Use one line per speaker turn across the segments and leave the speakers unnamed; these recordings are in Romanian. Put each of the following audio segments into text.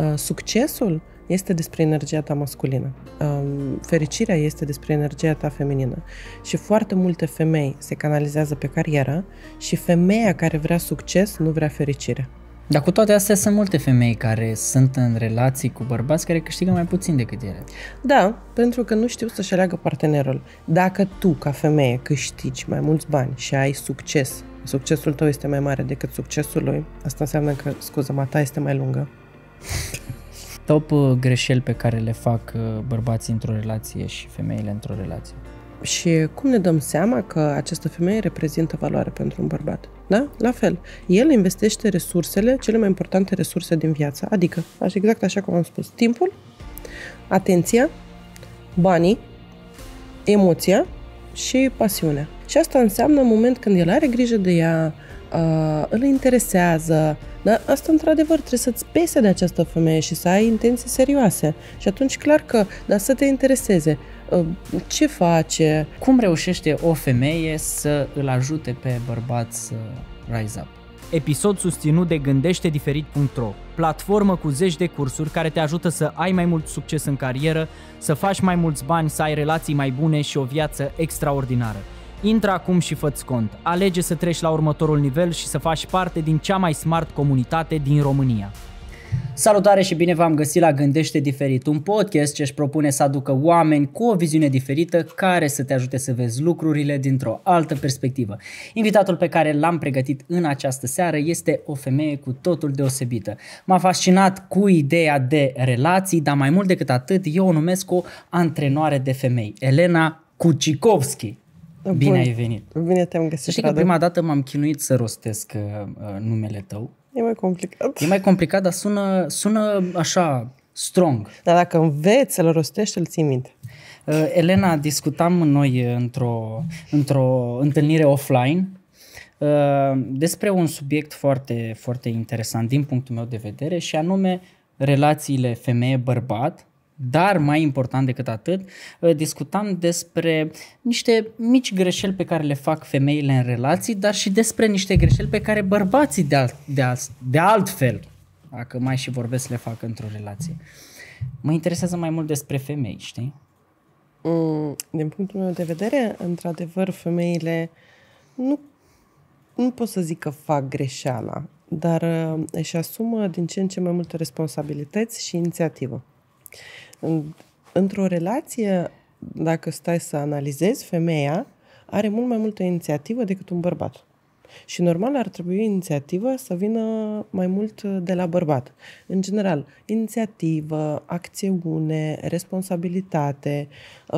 Uh, succesul este despre energia ta masculină. Um, fericirea este despre energia ta feminină. Și foarte multe femei se canalizează pe carieră și
femeia care vrea succes nu vrea fericire. Dar cu toate astea sunt multe femei care sunt în relații cu bărbați care câștigă mai puțin decât ele.
Da, pentru că nu știu să-și aleagă partenerul. Dacă tu, ca femeie, câștigi mai mulți bani și ai succes, succesul tău este mai mare decât succesul lui, asta înseamnă că scuza ma ta este mai lungă,
Top uh, greșeli pe care le fac uh, bărbații într-o relație și femeile într-o relație.
Și cum ne dăm seama că această femeie reprezintă valoare pentru un bărbat? Da? La fel. El investește resursele, cele mai importante resurse din viață, adică, așa exact așa cum am spus, timpul, atenția, banii, emoția și pasiunea. Și asta înseamnă în moment când el are grijă de ea, uh, îl interesează. Dar asta, într-adevăr, trebuie să-ți pese de această femeie și să ai intenții serioase. Și atunci, clar că, dar să te intereseze. Uh,
ce face? Cum reușește o femeie să îl ajute pe bărbat să rise up? Episod susținut de gândește diferit.ro, platformă cu zeci de cursuri care te ajută să ai mai mult succes în carieră, să faci mai mulți bani, să ai relații mai bune și o viață extraordinară. Intră acum și fă cont. Alege să treci la următorul nivel și să faci parte din cea mai smart comunitate din România. Salutare și bine v-am găsit la Gândește Diferit, un podcast ce își propune să aducă oameni cu o viziune diferită care să te ajute să vezi lucrurile dintr-o altă perspectivă. Invitatul pe care l-am pregătit în această seară este o femeie cu totul deosebită. M-a fascinat cu ideea de relații, dar mai mult decât atât eu o numesc o antrenoare de femei, Elena Kucikovski.
Bine Bun. ai venit! Bine te-am găsit, știi că prima
dată m-am chinuit să rostesc uh, numele tău. E mai complicat. E mai complicat, dar sună, sună așa, strong. Dar dacă înveți să-l rostești, îl ții minte. Uh, Elena, discutam noi într-o, într-o întâlnire offline uh, despre un subiect foarte, foarte interesant din punctul meu de vedere și anume relațiile femeie-bărbat dar mai important decât atât, uh, discutam despre niște mici greșeli pe care le fac femeile în relații, dar și despre niște greșeli pe care bărbații de, alt, de, alt, de altfel, dacă mai și vorbesc, le fac într-o relație. Mă interesează mai mult despre femei, știi? Mm, din punctul meu de vedere, într-adevăr, femeile nu, nu
pot să zic că fac greșeala, dar uh, își asumă din ce în ce mai multe responsabilități și inițiativă. În, într-o relație, dacă stai să analizezi, femeia are mult mai multă inițiativă decât un bărbat. Și normal ar trebui inițiativă să vină mai mult de la bărbat. În general, inițiativă, acțiune, responsabilitate.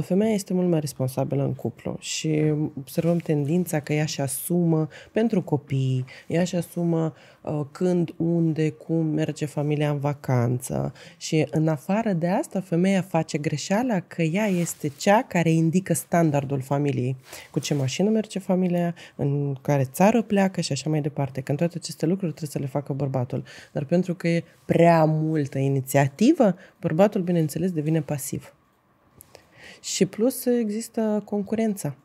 Femeia este mult mai responsabilă în cuplu și observăm tendința că ea și asumă pentru copii, ea și asumă Uh, când, unde, cum merge familia în vacanță. Și în afară de asta, femeia face greșeala că ea este cea care indică standardul familiei. Cu ce mașină merge familia, în care țară pleacă și așa mai departe. Când toate aceste lucruri trebuie să le facă bărbatul. Dar pentru că e prea multă inițiativă, bărbatul, bineînțeles, devine pasiv. Și plus există concurența.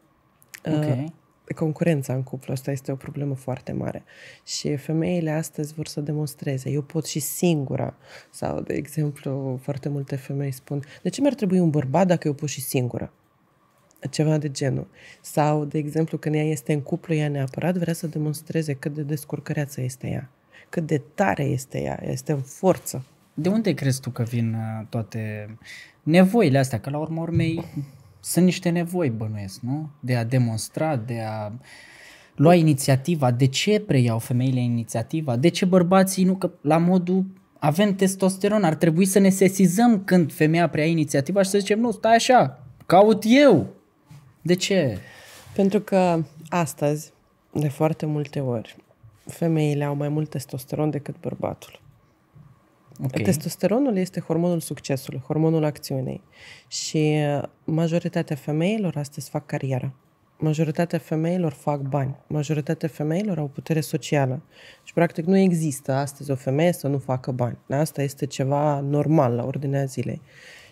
Okay. Uh, concurența în cuplu, asta este o problemă foarte mare. Și femeile astăzi vor să demonstreze. Eu pot și singura. Sau, de exemplu, foarte multe femei spun, de ce mi-ar trebui un bărbat dacă eu pot și singura? Ceva de genul. Sau, de exemplu, când ea este în cuplu, ea neapărat vrea să demonstreze
cât de descurcăreață este ea. Cât de tare este ea. Este în forță. De unde crezi tu că vin uh, toate nevoile astea? Că la urmă urmei sunt niște nevoi, bănuiesc, nu? De a demonstra, de a lua inițiativa. De ce preiau femeile inițiativa? De ce bărbații nu? Că la modul avem testosteron, ar trebui să ne sesizăm când femeia preia inițiativa și să zicem, nu, stai așa, caut eu. De ce? Pentru că astăzi, de foarte multe
ori, femeile au mai mult testosteron decât bărbatul. Okay. Testosteronul este hormonul succesului, hormonul acțiunii. Și uh, majoritatea femeilor astăzi fac carieră. Majoritatea femeilor fac bani. Majoritatea femeilor au putere socială. Și, practic, nu există astăzi o femeie să nu facă bani. Asta este ceva normal la ordinea zilei.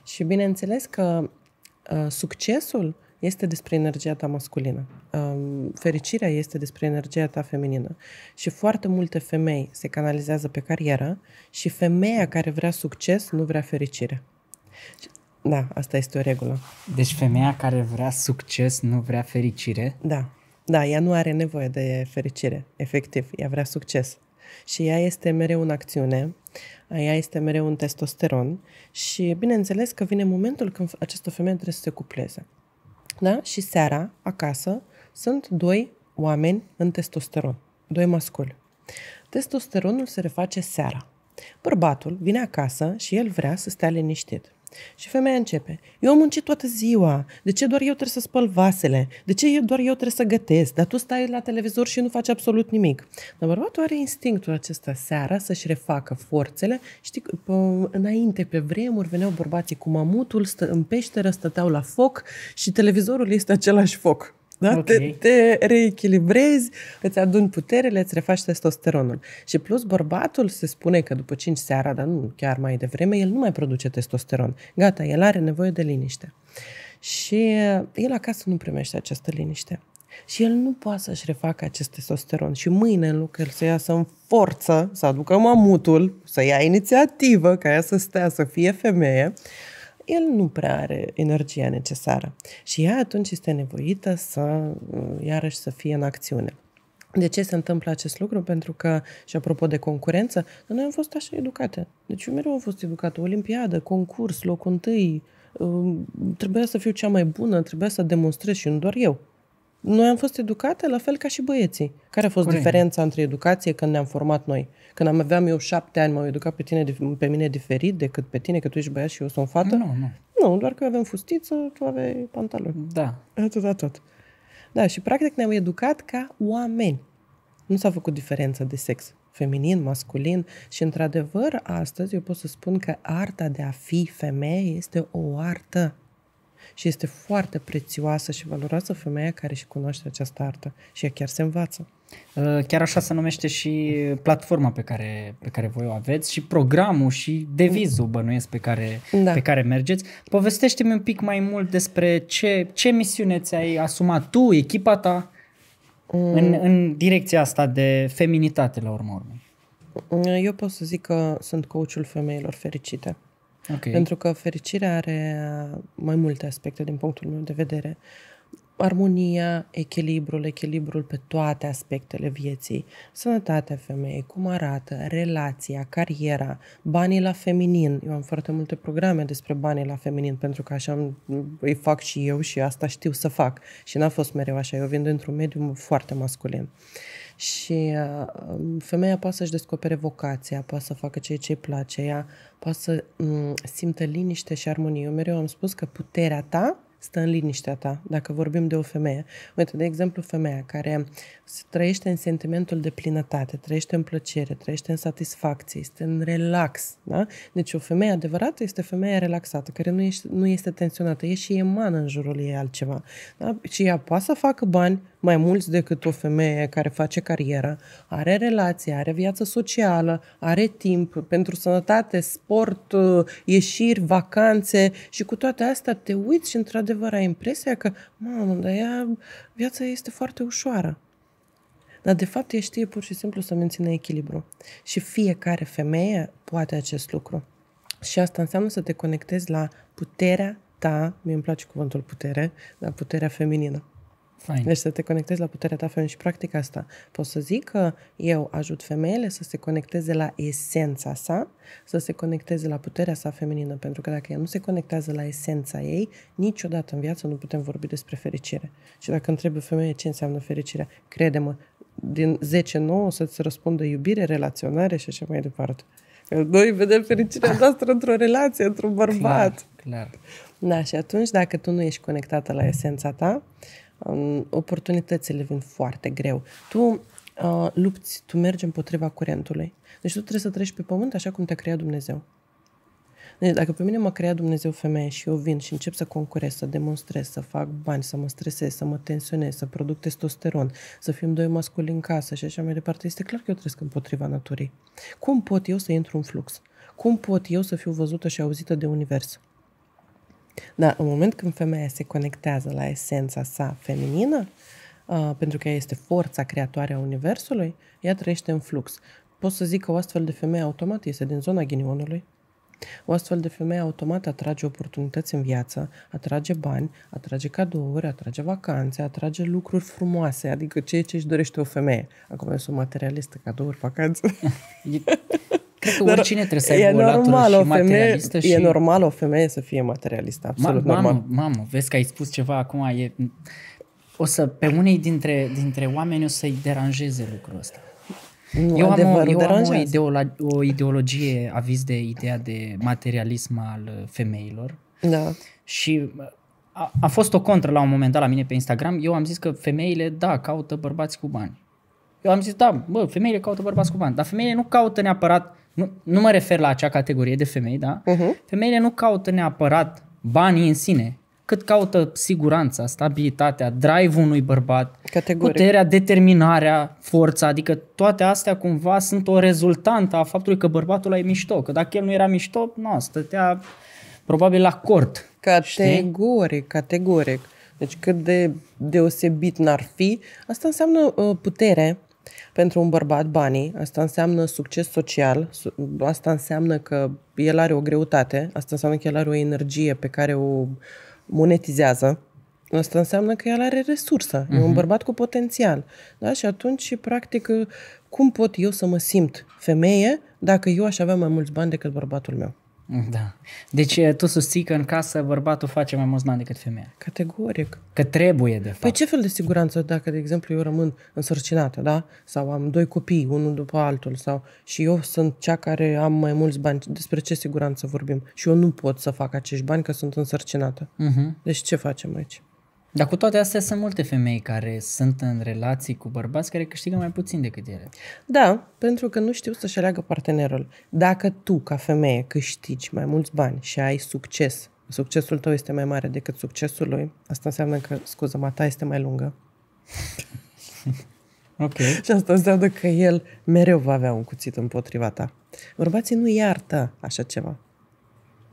Și, bineînțeles că uh, succesul este despre energia ta masculină. Fericirea este despre energia ta feminină. Și foarte multe femei se canalizează pe carieră și femeia care vrea succes nu vrea fericire. Da, asta este o regulă. Deci femeia
care vrea succes nu vrea fericire?
Da. Da, ea nu are nevoie de fericire, efectiv. Ea vrea succes. Și ea este mereu în acțiune, ea este mereu în testosteron și bineînțeles că vine momentul când această femeie trebuie să se cupleze. Da? Și seara, acasă, sunt doi oameni în testosteron, doi masculi. Testosteronul se reface seara. Bărbatul vine acasă și el vrea să stea liniștit. Și femeia începe. Eu am muncit toată ziua. De ce doar eu trebuie să spăl vasele? De ce doar eu trebuie să gătesc? Dar tu stai la televizor și nu faci absolut nimic. Dar bărbatul are instinctul acesta seara să-și refacă forțele. Știi, p- înainte, pe vremuri, veneau bărbații cu mamutul, stă, în peșteră, stăteau la foc și televizorul este același foc. Da? Okay. Te, te reechilibrezi, îți aduni puterele, îți refaci testosteronul. Și plus, bărbatul se spune că după 5 seara, dar nu chiar mai devreme, el nu mai produce testosteron. Gata, el are nevoie de liniște. Și uh, el acasă nu primește această liniște. Și el nu poate să-și refacă acest testosteron. Și mâine, în loc el să iasă în forță, să aducă mamutul, să ia inițiativă ca ea să stea, să fie femeie, el nu prea are energia necesară. Și ea atunci este nevoită să, uh, iarăși, să fie în acțiune. De ce se întâmplă acest lucru? Pentru că, și apropo de concurență, noi am fost așa educate. Deci eu mereu am fost educată. Olimpiadă, concurs, locul întâi, uh, trebuia să fiu cea mai bună, trebuia să demonstrez și nu doar eu. Noi am fost educate la fel ca și băieții. Care a fost Corect. diferența între educație când ne-am format noi? Când am aveam eu șapte ani, m-au educat pe, tine, pe mine diferit decât pe tine, că tu ești băiat și eu sunt fată? Nu, nu. Nu, doar că avem fustiță, tu aveai pantaloni. Da. Atât, tot. Da, și practic ne-am educat ca oameni. Nu s-a făcut diferența de sex feminin, masculin și într-adevăr astăzi eu pot să spun că arta de a fi femeie este o artă și este foarte prețioasă și valoroasă femeia care și cunoaște această artă și ea chiar se învață.
Uh, chiar așa se numește și platforma pe care, pe care voi o aveți și programul și devizul bănuiesc pe care, da. pe care mergeți. Povestește-mi un pic mai mult despre ce, ce misiune ți-ai asumat tu, echipa ta, mm. în, în direcția asta de feminitate la urmă urmei. Eu pot să zic că sunt coachul femeilor
fericite. Okay. Pentru că fericirea are uh, mai multe aspecte din punctul meu de vedere. Armonia, echilibrul, echilibrul pe toate aspectele vieții, sănătatea femeii, cum arată, relația, cariera, banii la feminin. Eu am foarte multe programe despre banii la feminin, pentru că așa îi fac și eu și asta știu să fac. Și n-a fost mereu așa. Eu vin dintr-un mediu foarte masculin. Uh, și uh, femeia poate să-și descopere vocația, poate să facă ceea ce îi place, ea poate să mm, simtă liniște și armonie. Eu mereu am spus că puterea ta stă în liniștea ta, dacă vorbim de o femeie. Uite, de exemplu, femeia care trăiește în sentimentul de plinătate, trăiește în plăcere, trăiește în satisfacție, este în relax. Da? Deci o femeie adevărată este femeia relaxată, care nu este, nu este tensionată, e și emană în jurul ei altceva. Da? Și ea poate să facă bani mai mulți decât o femeie care face carieră, are relație, are viață socială, are timp pentru sănătate, sport, ă, ieșiri, vacanțe și cu toate astea te uiți și într-adevăr într-adevăr ai impresia că, mamă, dar ea, viața este foarte ușoară. Dar de fapt ea știe pur și simplu să mențină echilibru. Și fiecare femeie poate acest lucru. Și asta înseamnă să te conectezi la puterea ta, mie îmi place cuvântul putere, la puterea feminină. Fine. Deci să te conectezi la puterea ta femeie și practic asta. Pot să zic că eu ajut femeile să se conecteze la esența sa, să se conecteze la puterea sa feminină, pentru că dacă ea nu se conectează la esența ei, niciodată în viață nu putem vorbi despre fericire. Și dacă întrebi o femeie ce înseamnă fericirea, crede-mă, din 10-9 o să-ți răspundă iubire, relaționare și așa mai departe. Noi vedem fericirea noastră într-o relație, într-un bărbat. Clar, clar. Da, și atunci dacă tu nu ești conectată la esența ta, um, oportunitățile vin foarte greu. Tu uh, lupți, tu mergi împotriva curentului. Deci tu trebuie să treci pe pământ așa cum te-a creat Dumnezeu. Deci dacă pe mine mă crea Dumnezeu femeie și eu vin și încep să concurez, să demonstrez, să fac bani, să mă stresez, să mă tensionez, să produc testosteron, să fim doi masculi în casă și așa mai departe, este clar că eu trăiesc împotriva naturii. Cum pot eu să intru în flux? Cum pot eu să fiu văzută și auzită de univers? Dar în moment când femeia se conectează la esența sa feminină, uh, pentru că ea este forța creatoare a Universului, ea trăiește în flux. Pot să zic că o astfel de femeie automat este din zona ghinionului. O astfel de femeie automat atrage oportunități în viață, atrage bani, atrage cadouri, atrage vacanțe, atrage lucruri frumoase, adică ceea ce își dorește o femeie. Acum eu sunt materialistă, cadouri, vacanțe. Cred că Dar oricine trebuie să aibă o normal, o femeie, și și... E normal o
femeie să fie
materialistă,
absolut Ma- normal. Mamă, mamă, vezi că ai spus ceva acum, e... o să, pe unei dintre, dintre oameni o să-i deranjeze lucrul ăsta. Nu, eu am, o, eu am o, ideolo- o ideologie aviz de ideea de materialism al uh, femeilor da. și uh, a, a fost o contră la un moment dat la mine pe Instagram. Eu am zis că femeile, da, caută bărbați cu bani. Eu am zis, da, bă, femeile caută bărbați cu bani, dar femeile nu caută neapărat nu, nu mă refer la acea categorie de femei, da? Uh-huh. Femeile nu caută neapărat banii în sine, cât caută siguranța, stabilitatea, drive-ul unui bărbat, Categoric. puterea, determinarea, forța, adică toate astea cumva sunt o rezultantă a faptului că bărbatul ăla e mișto, că dacă el nu era mișto, nu, stătea probabil la cort. Categoric, știi? categoric.
Deci cât de deosebit n-ar fi, asta înseamnă uh, putere, pentru un bărbat banii, asta înseamnă succes social, asta înseamnă că el are o greutate, asta înseamnă că el are o energie pe care o monetizează, Asta înseamnă că el are resursă, uh-huh. e un mhm. bărbat cu potențial. Da? Și atunci, practic, cum pot eu să mă simt femeie dacă eu aș avea mai mulți bani decât bărbatul meu? Da. Deci eh, tu susții că în casă bărbatul face mai mulți bani decât femeia. Categoric.
Că trebuie, de păi fapt.
Păi ce fel de siguranță dacă, de exemplu, eu rămân însărcinată, da? Sau am doi copii, unul după altul, sau și eu sunt cea care am mai mulți bani. Despre ce siguranță
vorbim? Și eu nu pot să fac acești bani că sunt însărcinată. Uh-huh. Deci ce facem aici? Dar cu toate astea sunt multe femei care sunt în relații cu bărbați care câștigă mai puțin decât ele. Da,
pentru că nu știu să-și aleagă partenerul. Dacă
tu, ca femeie, câștigi
mai mulți bani și ai succes, succesul tău este mai mare decât succesul lui, asta înseamnă că, scuză, mata este mai lungă. ok. și asta înseamnă că el mereu va avea un cuțit împotriva ta. Bărbații nu iartă așa ceva.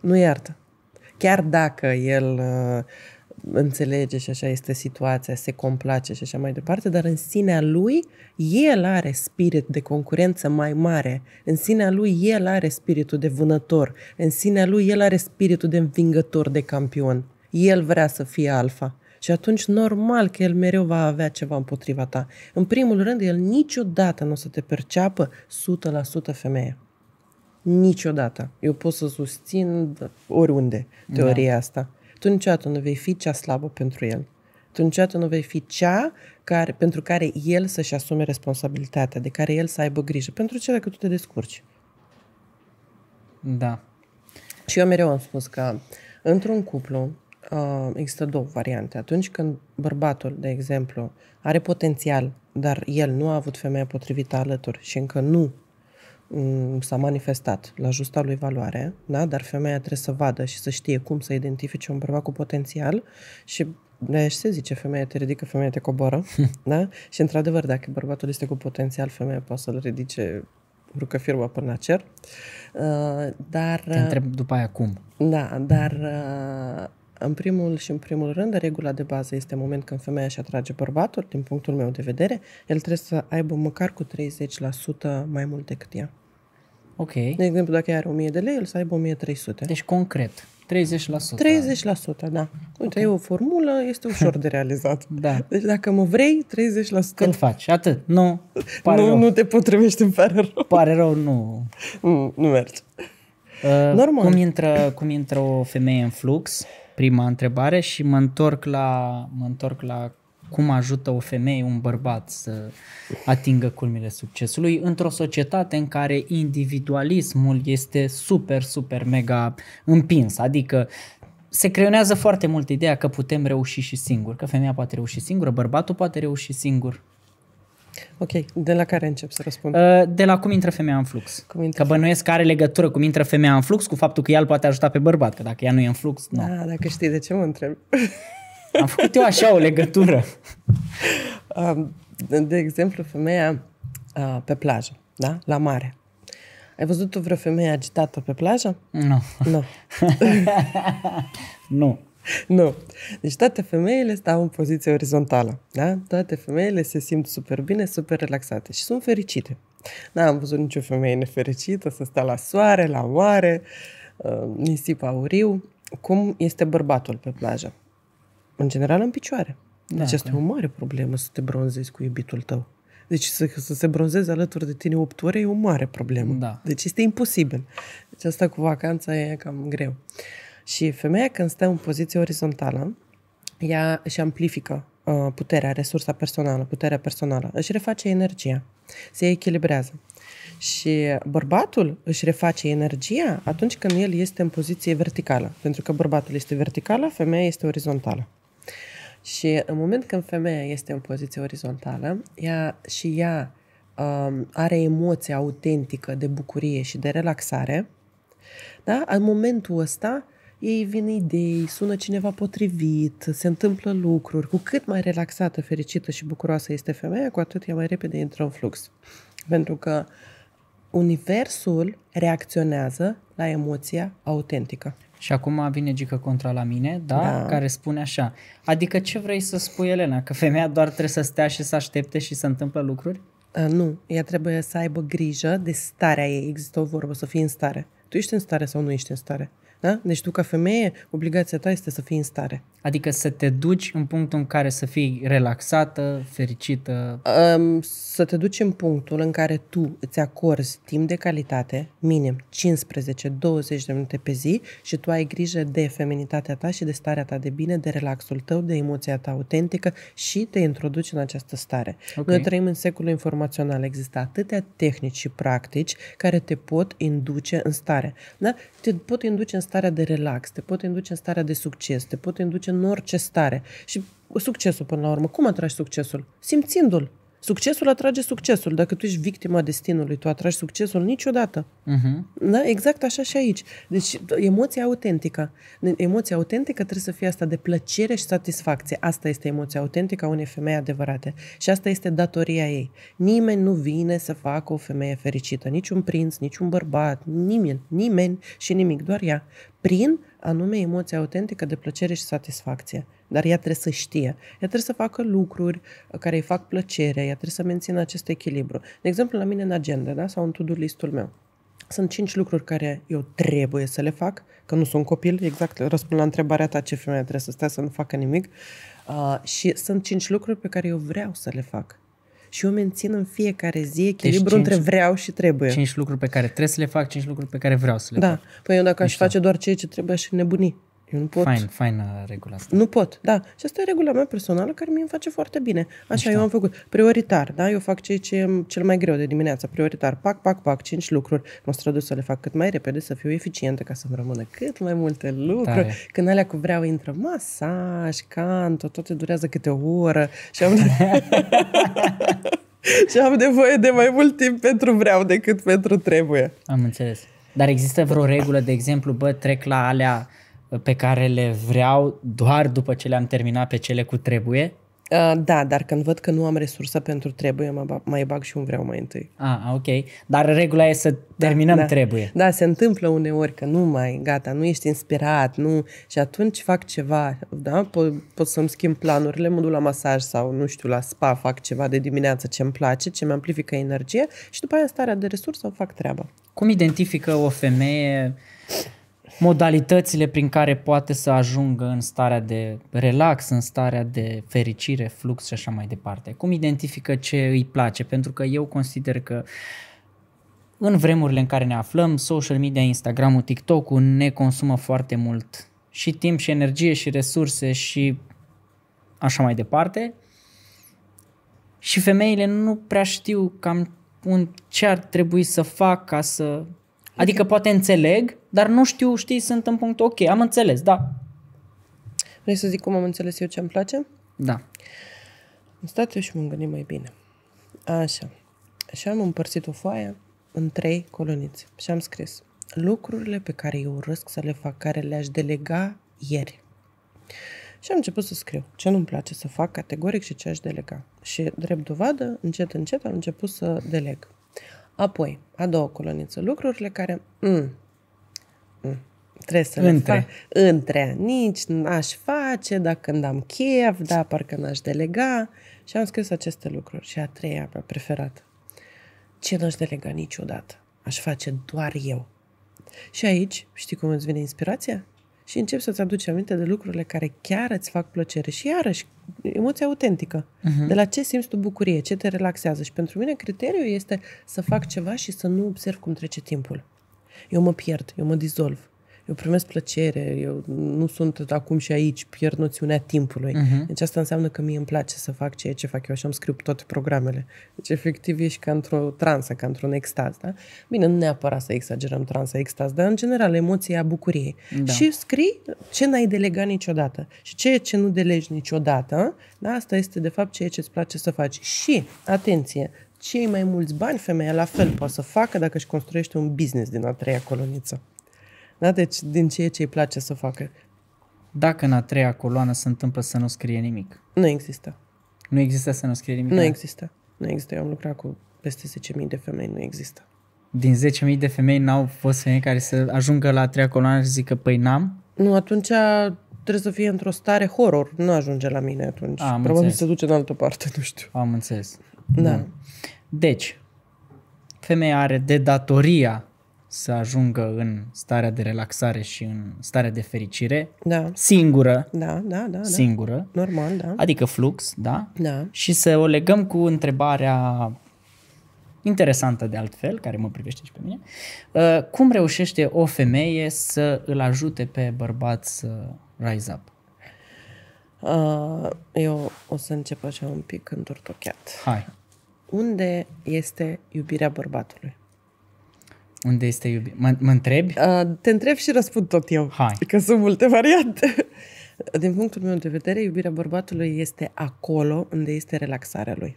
Nu iartă. Chiar dacă el uh, înțelege și așa este situația, se complace și așa mai departe, dar în sinea lui el are spirit de concurență mai mare, în sinea lui el are spiritul de vânător, în sinea lui el are spiritul de învingător, de campion. El vrea să fie alfa. Și atunci normal că el mereu va avea ceva împotriva ta. În primul rând, el niciodată nu o să te perceapă 100% femeie. Niciodată. Eu pot să susțin oriunde da. teoria da. asta tu niciodată nu vei fi cea slabă pentru el. Tu niciodată nu vei fi cea care, pentru care el să-și asume responsabilitatea, de care el să aibă grijă. Pentru ce dacă tu te descurci? Da. Și eu mereu am spus că într-un cuplu uh, există două variante. Atunci când bărbatul, de exemplu, are potențial, dar el nu a avut femeia potrivită alături și încă nu s-a manifestat la justa lui valoare, da? dar femeia trebuie să vadă și să știe cum să identifice un bărbat cu potențial și de se zice, femeia te ridică, femeia te coboară, da? Și într-adevăr, dacă bărbatul este cu potențial, femeia poate să-l ridice rucă firma până la cer. Uh, dar... Te întreb
după aia cum.
Da, dar uh, în primul și în primul rând, regula de bază este în moment când femeia își atrage bărbatul, din punctul meu de vedere, el trebuie să aibă măcar cu 30% mai mult decât ea. Ok. De exemplu, dacă are 1000 de lei, el să aibă 1300. Deci concret, 30%. 30%, da. Uite, okay. e o formulă, este ușor de realizat. da.
Deci dacă mă vrei, 30%. Când faci, atât. Nu, pare nu, rău. nu te potrivești, îmi pare rău. Pare rău, nu. Nu, nu mergi. Uh, Normal. Cum intră, cum intră o femeie în flux? Prima întrebare și mă întorc la, mă întorc la cum ajută o femeie, un bărbat să atingă culmile succesului într-o societate în care individualismul este super, super, mega împins. Adică se creionează foarte mult ideea că putem reuși și singur, că femeia poate reuși singură, bărbatul poate reuși singur.
Ok, de la care încep să răspund?
Uh, de la cum intră femeia în flux. Cum intră că bănuiesc că are legătură cum intră femeia în flux cu faptul că ea îl poate ajuta pe bărbat, că dacă ea nu e în flux, nu.
Da, dacă știi de ce mă întreb.
Am făcut eu așa o legătură.
De exemplu, femeia pe plajă, da? La mare. Ai văzut tu vreo femeie agitată pe plajă? Nu. Nu. nu. Nu. Deci toate femeile stau în poziție orizontală. Da? Toate femeile se simt super bine, super relaxate și sunt fericite. N-am văzut nicio femeie nefericită să stea la soare, la mare, uh, nisip auriu, cum este bărbatul pe plajă în general, în picioare. Da, deci da, asta e da. o mare problemă să te bronzezi cu iubitul tău. Deci să, să se bronzeze alături de tine 8 ore e o mare problemă. Da. Deci este imposibil. Deci asta cu vacanța e cam greu. Și femeia când stă în poziție orizontală, ea își amplifică uh, puterea, resursa personală, puterea personală. Își reface energia. Se echilibrează. Și bărbatul își reface energia atunci când el este în poziție verticală. Pentru că bărbatul este verticală, femeia este orizontală. Și în moment când femeia este în poziție orizontală, ea și ea um, are emoția autentică de bucurie și de relaxare, da? în momentul ăsta ei vin idei, sună cineva potrivit, se întâmplă lucruri. Cu cât mai relaxată, fericită și bucuroasă este femeia, cu atât ea mai repede intră în flux.
Pentru că universul reacționează la emoția autentică. Și acum vine Gică contra la mine, da? da? Care spune așa. Adică ce vrei să spui, Elena? Că femeia doar trebuie să stea și să aștepte și să întâmplă lucruri? A, uh, nu, ea
trebuie să aibă grijă de starea ei. Există o vorbă, să fii în stare. Tu ești în stare sau nu ești în
stare? Da? Deci tu ca femeie, obligația ta este să fii în stare. Adică să te duci în punctul în care să fii relaxată, fericită. Um, să te duci în punctul
în care tu îți acorzi timp de calitate, minim 15-20 de minute pe zi și tu ai grijă de feminitatea ta și de starea ta de bine, de relaxul tău, de emoția ta autentică și te introduci în această stare. Okay. Noi trăim în secolul informațional, există atâtea tehnici și practici care te pot induce în stare. Da? Te pot induce în starea de relax, te pot induce în starea de succes, te pot induce în orice stare. Și succesul, până la urmă, cum atragi succesul? Simțindu-l. Succesul atrage succesul. Dacă tu ești victima destinului, tu atragi succesul niciodată. Uh-huh. Da? Exact așa și aici. Deci emoția autentică. Deci, emoția autentică trebuie să fie asta de plăcere și satisfacție. Asta este emoția autentică a unei femei adevărate. Și asta este datoria ei. Nimeni nu vine să facă o femeie fericită. Niciun prinț, niciun bărbat, nimeni, nimeni și nimic, doar ea. Prin anume emoția autentică de plăcere și satisfacție. Dar ea trebuie să știe, ea trebuie să facă lucruri uh, care îi fac plăcere, ea trebuie să mențină acest echilibru. De exemplu, la mine în agenda da? sau în to-do listul meu. Sunt cinci lucruri care eu trebuie să le fac, că nu sunt copil, exact răspund la întrebarea ta ce femeie trebuie să stea să nu facă nimic. Uh, și sunt cinci lucruri pe care eu vreau să le fac și eu mențin în fiecare zi echilibru deci între vreau și trebuie.
Cinci lucruri pe care trebuie să le fac, cinci lucruri pe care vreau să le da. fac. Da.
Păi eu dacă Mișto. aș face doar ceea ce trebuie, aș nebuni. Eu nu pot. Fain,
faină uh, regula asta.
Nu pot, da. Și asta e regula mea personală care mi-e face foarte bine. Așa, Așa. eu am făcut prioritar, da? Eu fac ce e cel mai greu de dimineața, prioritar. Pac, pac, pac, cinci lucruri. Mă străduc să le fac cât mai repede, să fiu eficientă ca să-mi rămână cât mai multe lucruri. Tare. Când alea cu vreau intră masaj, canto, te durează câte o oră. Și am... și am nevoie de mai mult timp pentru vreau decât pentru
trebuie. Am înțeles. Dar există vreo regulă, de exemplu, bă, trec la alea pe care le vreau doar după ce le-am terminat pe cele cu trebuie?
Uh, da, dar când văd că nu am resursă pentru trebuie, mă bag, mai bag și un vreau mai întâi.
Ah, ok.
Dar regula e să
da, terminăm da, da. trebuie.
Da, se întâmplă uneori că nu mai, gata, nu ești inspirat, nu... Și atunci fac ceva, da? Pot, pot să-mi schimb planurile, mă duc la masaj sau, nu știu, la spa, fac ceva de dimineață ce îmi place, ce mi amplifică energie și după aia starea de resursă fac treaba.
Cum identifică o femeie modalitățile prin care poate să ajungă în starea de relax, în starea de fericire, flux și așa mai departe. Cum identifică ce îi place? Pentru că eu consider că în vremurile în care ne aflăm, social media, Instagram-ul, TikTok-ul ne consumă foarte mult și timp și energie și resurse și așa mai departe. Și femeile nu prea știu cam un, ce ar trebui să fac ca să Adică poate înțeleg, dar nu știu, știi, sunt în punctul ok, am înțeles, da.
Vrei să zic cum am înțeles eu ce îmi place? Da. Am stat eu și m-am gândit mai bine. Așa. Și am împărțit o foaie în trei colonițe și am scris lucrurile pe care eu urăsc să le fac, care le-aș delega ieri. Și am început să scriu ce nu-mi place să fac categoric și ce aș delega. Și, drept dovadă, încet, încet am început să deleg. Apoi, a doua coloniță, lucrurile care mm, mm, trebuie să între. le fac. Între. Nici n-aș face, dacă când am chef, da, parcă n-aș delega. Și am scris aceste lucruri. Și a treia mea preferată. Ce n-aș delega niciodată? Aș face doar eu. Și aici, știi cum îți vine inspirația? și începi să-ți aduci aminte de lucrurile care chiar îți fac plăcere și iarăși emoția autentică. Uh-huh. De la ce simți tu bucurie, ce te relaxează și pentru mine criteriul este să fac ceva și să nu observ cum trece timpul. Eu mă pierd, eu mă dizolv eu primesc plăcere, eu nu sunt acum și aici, pierd noțiunea timpului. Uh-huh. Deci asta înseamnă că mie îmi place să fac ceea ce fac eu, așa îmi scriu toate programele. Deci efectiv ești ca într-o transă, ca într-un extaz, da? Bine, nu neapărat să exagerăm transa, extaz, dar în general emoția bucuriei. Da. Și scrii ce n-ai delegat niciodată și ceea ce nu delegi niciodată, da? Asta este de fapt ceea ce îți place să faci. Și, atenție, cei mai mulți bani femeia la fel poate să facă dacă își construiește un business din a treia coloniță. Da? Deci
din ceea ce îi place să facă. Dacă în a treia coloană se întâmplă să nu scrie nimic. Nu există. Nu există să nu scrie nimic? Nu există. Nu există. Eu am lucrat cu peste 10.000 de femei, nu există. Din 10.000 de femei n-au fost femei care să ajungă la a treia coloană și zică, păi n-am?
Nu, atunci trebuie să fie într-o stare horror. Nu ajunge la mine
atunci. Am Probabil înțeles. se duce în altă parte, nu știu. Am înțeles. Da. Bun. Deci, femeia are de datoria să ajungă în starea de relaxare și în starea de fericire, da. singură,
da, da, da, da. singură, da. normal, da.
adică flux, da? da, și să o legăm cu întrebarea interesantă de altfel, care mă privește și pe mine, uh, cum reușește o femeie să îl ajute pe bărbat să rise up? Uh,
eu o să încep așa un pic întortocheat. Hai. Unde este iubirea bărbatului?
Unde este iubirea? Mă, mă întrebi?
Uh, te întreb și răspund tot eu. Hai. Că sunt multe variante. Din punctul meu de vedere, iubirea bărbatului este acolo unde este relaxarea lui.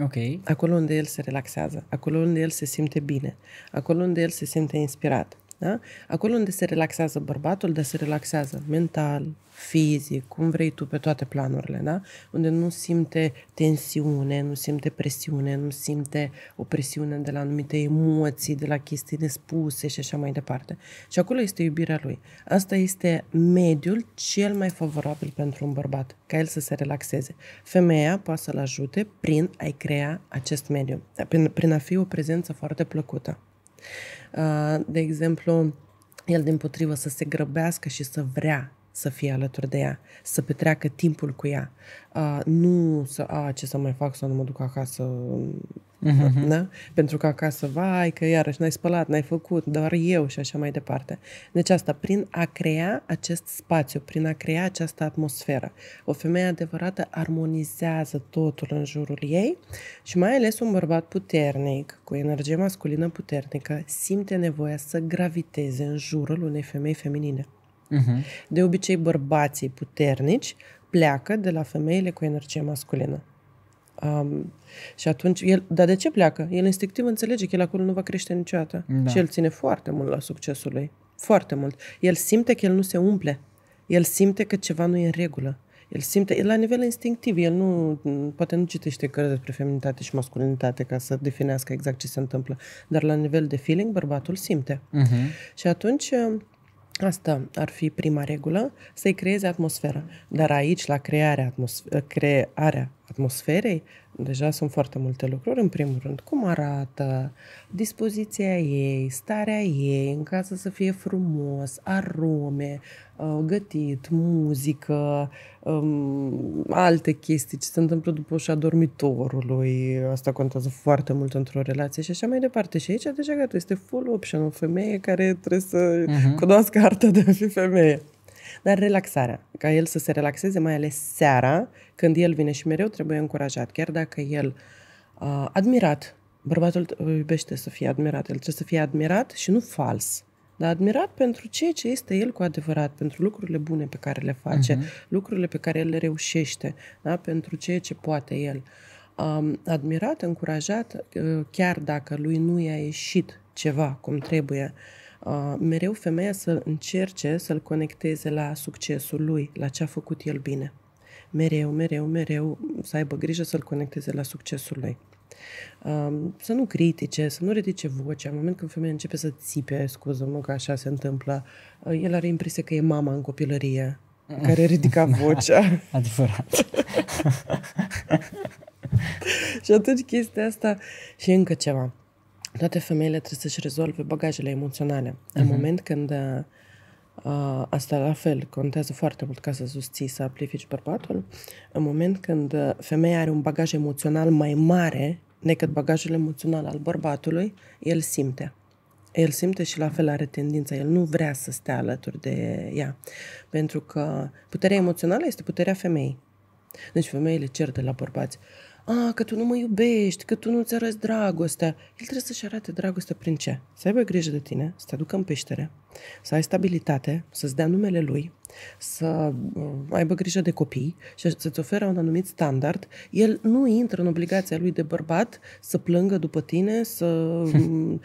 Ok. Acolo unde el se relaxează, acolo unde el se simte bine, acolo unde el se simte inspirat. Da? Acolo unde se relaxează bărbatul, dar se relaxează mental, fizic, cum vrei tu, pe toate planurile, da? unde nu simte tensiune, nu simte presiune, nu simte o presiune de la anumite emoții, de la chestii nespuse și așa mai departe. Și acolo este iubirea lui. Asta este mediul cel mai favorabil pentru un bărbat, ca el să se relaxeze. Femeia poate să-l ajute prin a-i crea acest mediu, prin, prin a fi o prezență foarte plăcută. Uh, de exemplu, el din potrivă să se grăbească și să vrea să fie alături de ea, să petreacă timpul cu ea. Uh, nu să, a, ce să mai fac, să nu mă duc acasă, uh-huh. da? Pentru că acasă, vai, că iarăși n-ai spălat, n-ai făcut, doar eu și așa mai departe. Deci asta, prin a crea acest spațiu, prin a crea această atmosferă. O femeie adevărată armonizează totul în jurul ei și mai ales un bărbat puternic, cu energie masculină puternică, simte nevoia să graviteze în jurul unei femei feminine. Uh-huh. De obicei, bărbații puternici pleacă de la femeile cu energie masculină. Um, și atunci, el, dar de ce pleacă? El instinctiv înțelege că el acolo nu va crește niciodată. Da. Și el ține foarte mult la succesul lui. Foarte mult. El simte că el nu se umple. El simte că ceva nu e în regulă. El simte, el la nivel instinctiv, el nu, poate nu citește cărți despre feminitate și masculinitate ca să definească exact ce se întâmplă, dar la nivel de feeling, bărbatul simte. Uh-huh. Și atunci, Asta ar fi prima regulă, să-i creeze atmosferă. Dar aici, la crearea, atmosf- crearea atmosferei, Deja sunt foarte multe lucruri. În primul rând, cum arată, dispoziția ei, starea ei, în casă să fie frumos, arome, uh, gătit, muzică, um, alte chestii ce se întâmplă după ușa dormitorului. Asta contează foarte mult într-o relație și așa mai departe. Și aici deja deci, gata, este full option o femeie care trebuie să uh-huh. cunoască arta de a fi femeie. Dar relaxarea, ca el să se relaxeze, mai ales seara, când el vine și mereu trebuie încurajat, chiar dacă el uh, admirat, bărbatul iubește să fie admirat, el trebuie să fie admirat și nu fals. Dar admirat pentru ceea ce este el cu adevărat, pentru lucrurile bune pe care le face, uh-huh. lucrurile pe care el le reușește, da? pentru ceea ce poate el. Um, admirat, încurajat, uh, chiar dacă lui nu i-a ieșit ceva cum trebuie. Uh, Uh, mereu femeia să încerce să-l conecteze la succesul lui, la ce a făcut el bine. Mereu, mereu, mereu să aibă grijă să-l conecteze la succesul lui. Um, să nu critique, să nu ridice vocea. În momentul când femeia începe să țipe, scuză-mă că așa se întâmplă, uh, el are impresia că e mama în copilărie, care ridica da, vocea. Adevărat. și atunci chestia asta și încă ceva toate femeile trebuie să-și rezolve bagajele emoționale. Uh-huh. În mhm. moment când uh, uh, asta la fel contează foarte mult ca să susții, să amplifici bărbatul, în moment când uh, femeia are un bagaj emoțional mai mare decât bagajul emoțional al bărbatului, el simte. El simte și la fel are tendința, el nu vrea să stea alături de ea. Pentru că puterea emoțională este puterea femeii. Deci femeile cer de la bărbați. Uh, a, ah, că tu nu mă iubești, că tu nu-ți arăți dragostea. El trebuie să-și arate dragostea prin ce? Să aibă grijă de tine, să te aducă în peștere, să ai stabilitate, să-ți dea numele lui, să mm, aibă grijă de copii și să-ți oferă un anumit standard, el nu intră în obligația lui de bărbat să plângă după tine, să mm,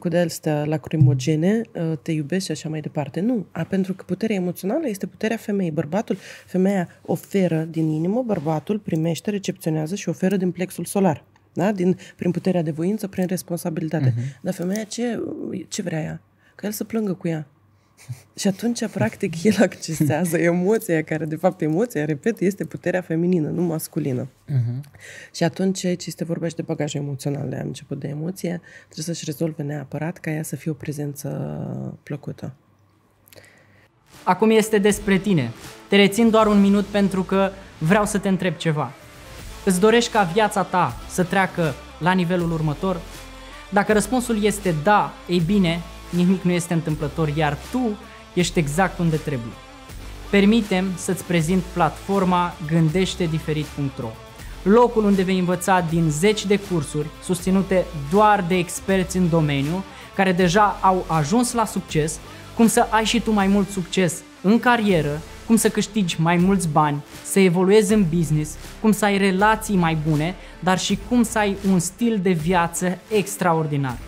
cu de la lacrimogene, uh, te iubești și așa mai departe. Nu, A, pentru că puterea emoțională este puterea femeii. Bărbatul, femeia oferă din inimă, bărbatul primește, recepționează și oferă din plexul solar. Da? Din, prin puterea de voință, prin responsabilitate. Uh-huh. Dar femeia ce, ce vrea ea? Că el să plângă cu ea Și atunci, practic, el accesează emoția care, de fapt, emoția, repet, este puterea feminină, nu masculină. Uh-huh. Și atunci, ce este vorba și de bagajul emoțional, de am început de emoție, trebuie să-și rezolve neapărat ca ea să fie o prezență plăcută.
Acum este despre tine. Te rețin doar un minut pentru că vreau să te întreb ceva. Îți dorești ca viața ta să treacă la nivelul următor? Dacă răspunsul este da, ei bine, nimic nu este întâmplător, iar tu ești exact unde trebuie. Permitem să-ți prezint platforma gândește-diferit.ro locul unde vei învăța din zeci de cursuri susținute doar de experți în domeniu care deja au ajuns la succes, cum să ai și tu mai mult succes în carieră, cum să câștigi mai mulți bani, să evoluezi în business, cum să ai relații mai bune, dar și cum să ai un stil de viață extraordinar.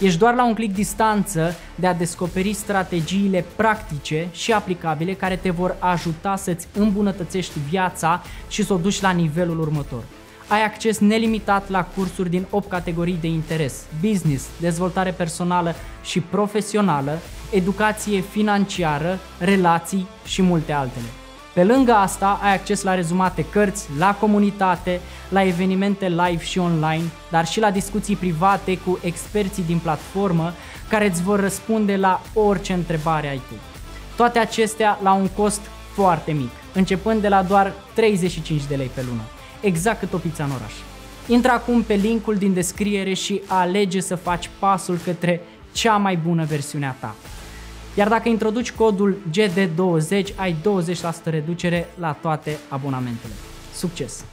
Ești doar la un click distanță de a descoperi strategiile practice și aplicabile care te vor ajuta să-ți îmbunătățești viața și să o duci la nivelul următor. Ai acces nelimitat la cursuri din 8 categorii de interes: business, dezvoltare personală și profesională, educație financiară, relații și multe altele. Pe lângă asta, ai acces la rezumate cărți, la comunitate, la evenimente live și online, dar și la discuții private cu experții din platformă care îți vor răspunde la orice întrebare ai tu. Toate acestea la un cost foarte mic, începând de la doar 35 de lei pe lună, exact cât o pizza în oraș. Intră acum pe linkul din descriere și alege să faci pasul către cea mai bună a ta. Iar dacă introduci codul GD20, ai 20% reducere la toate abonamentele. Succes!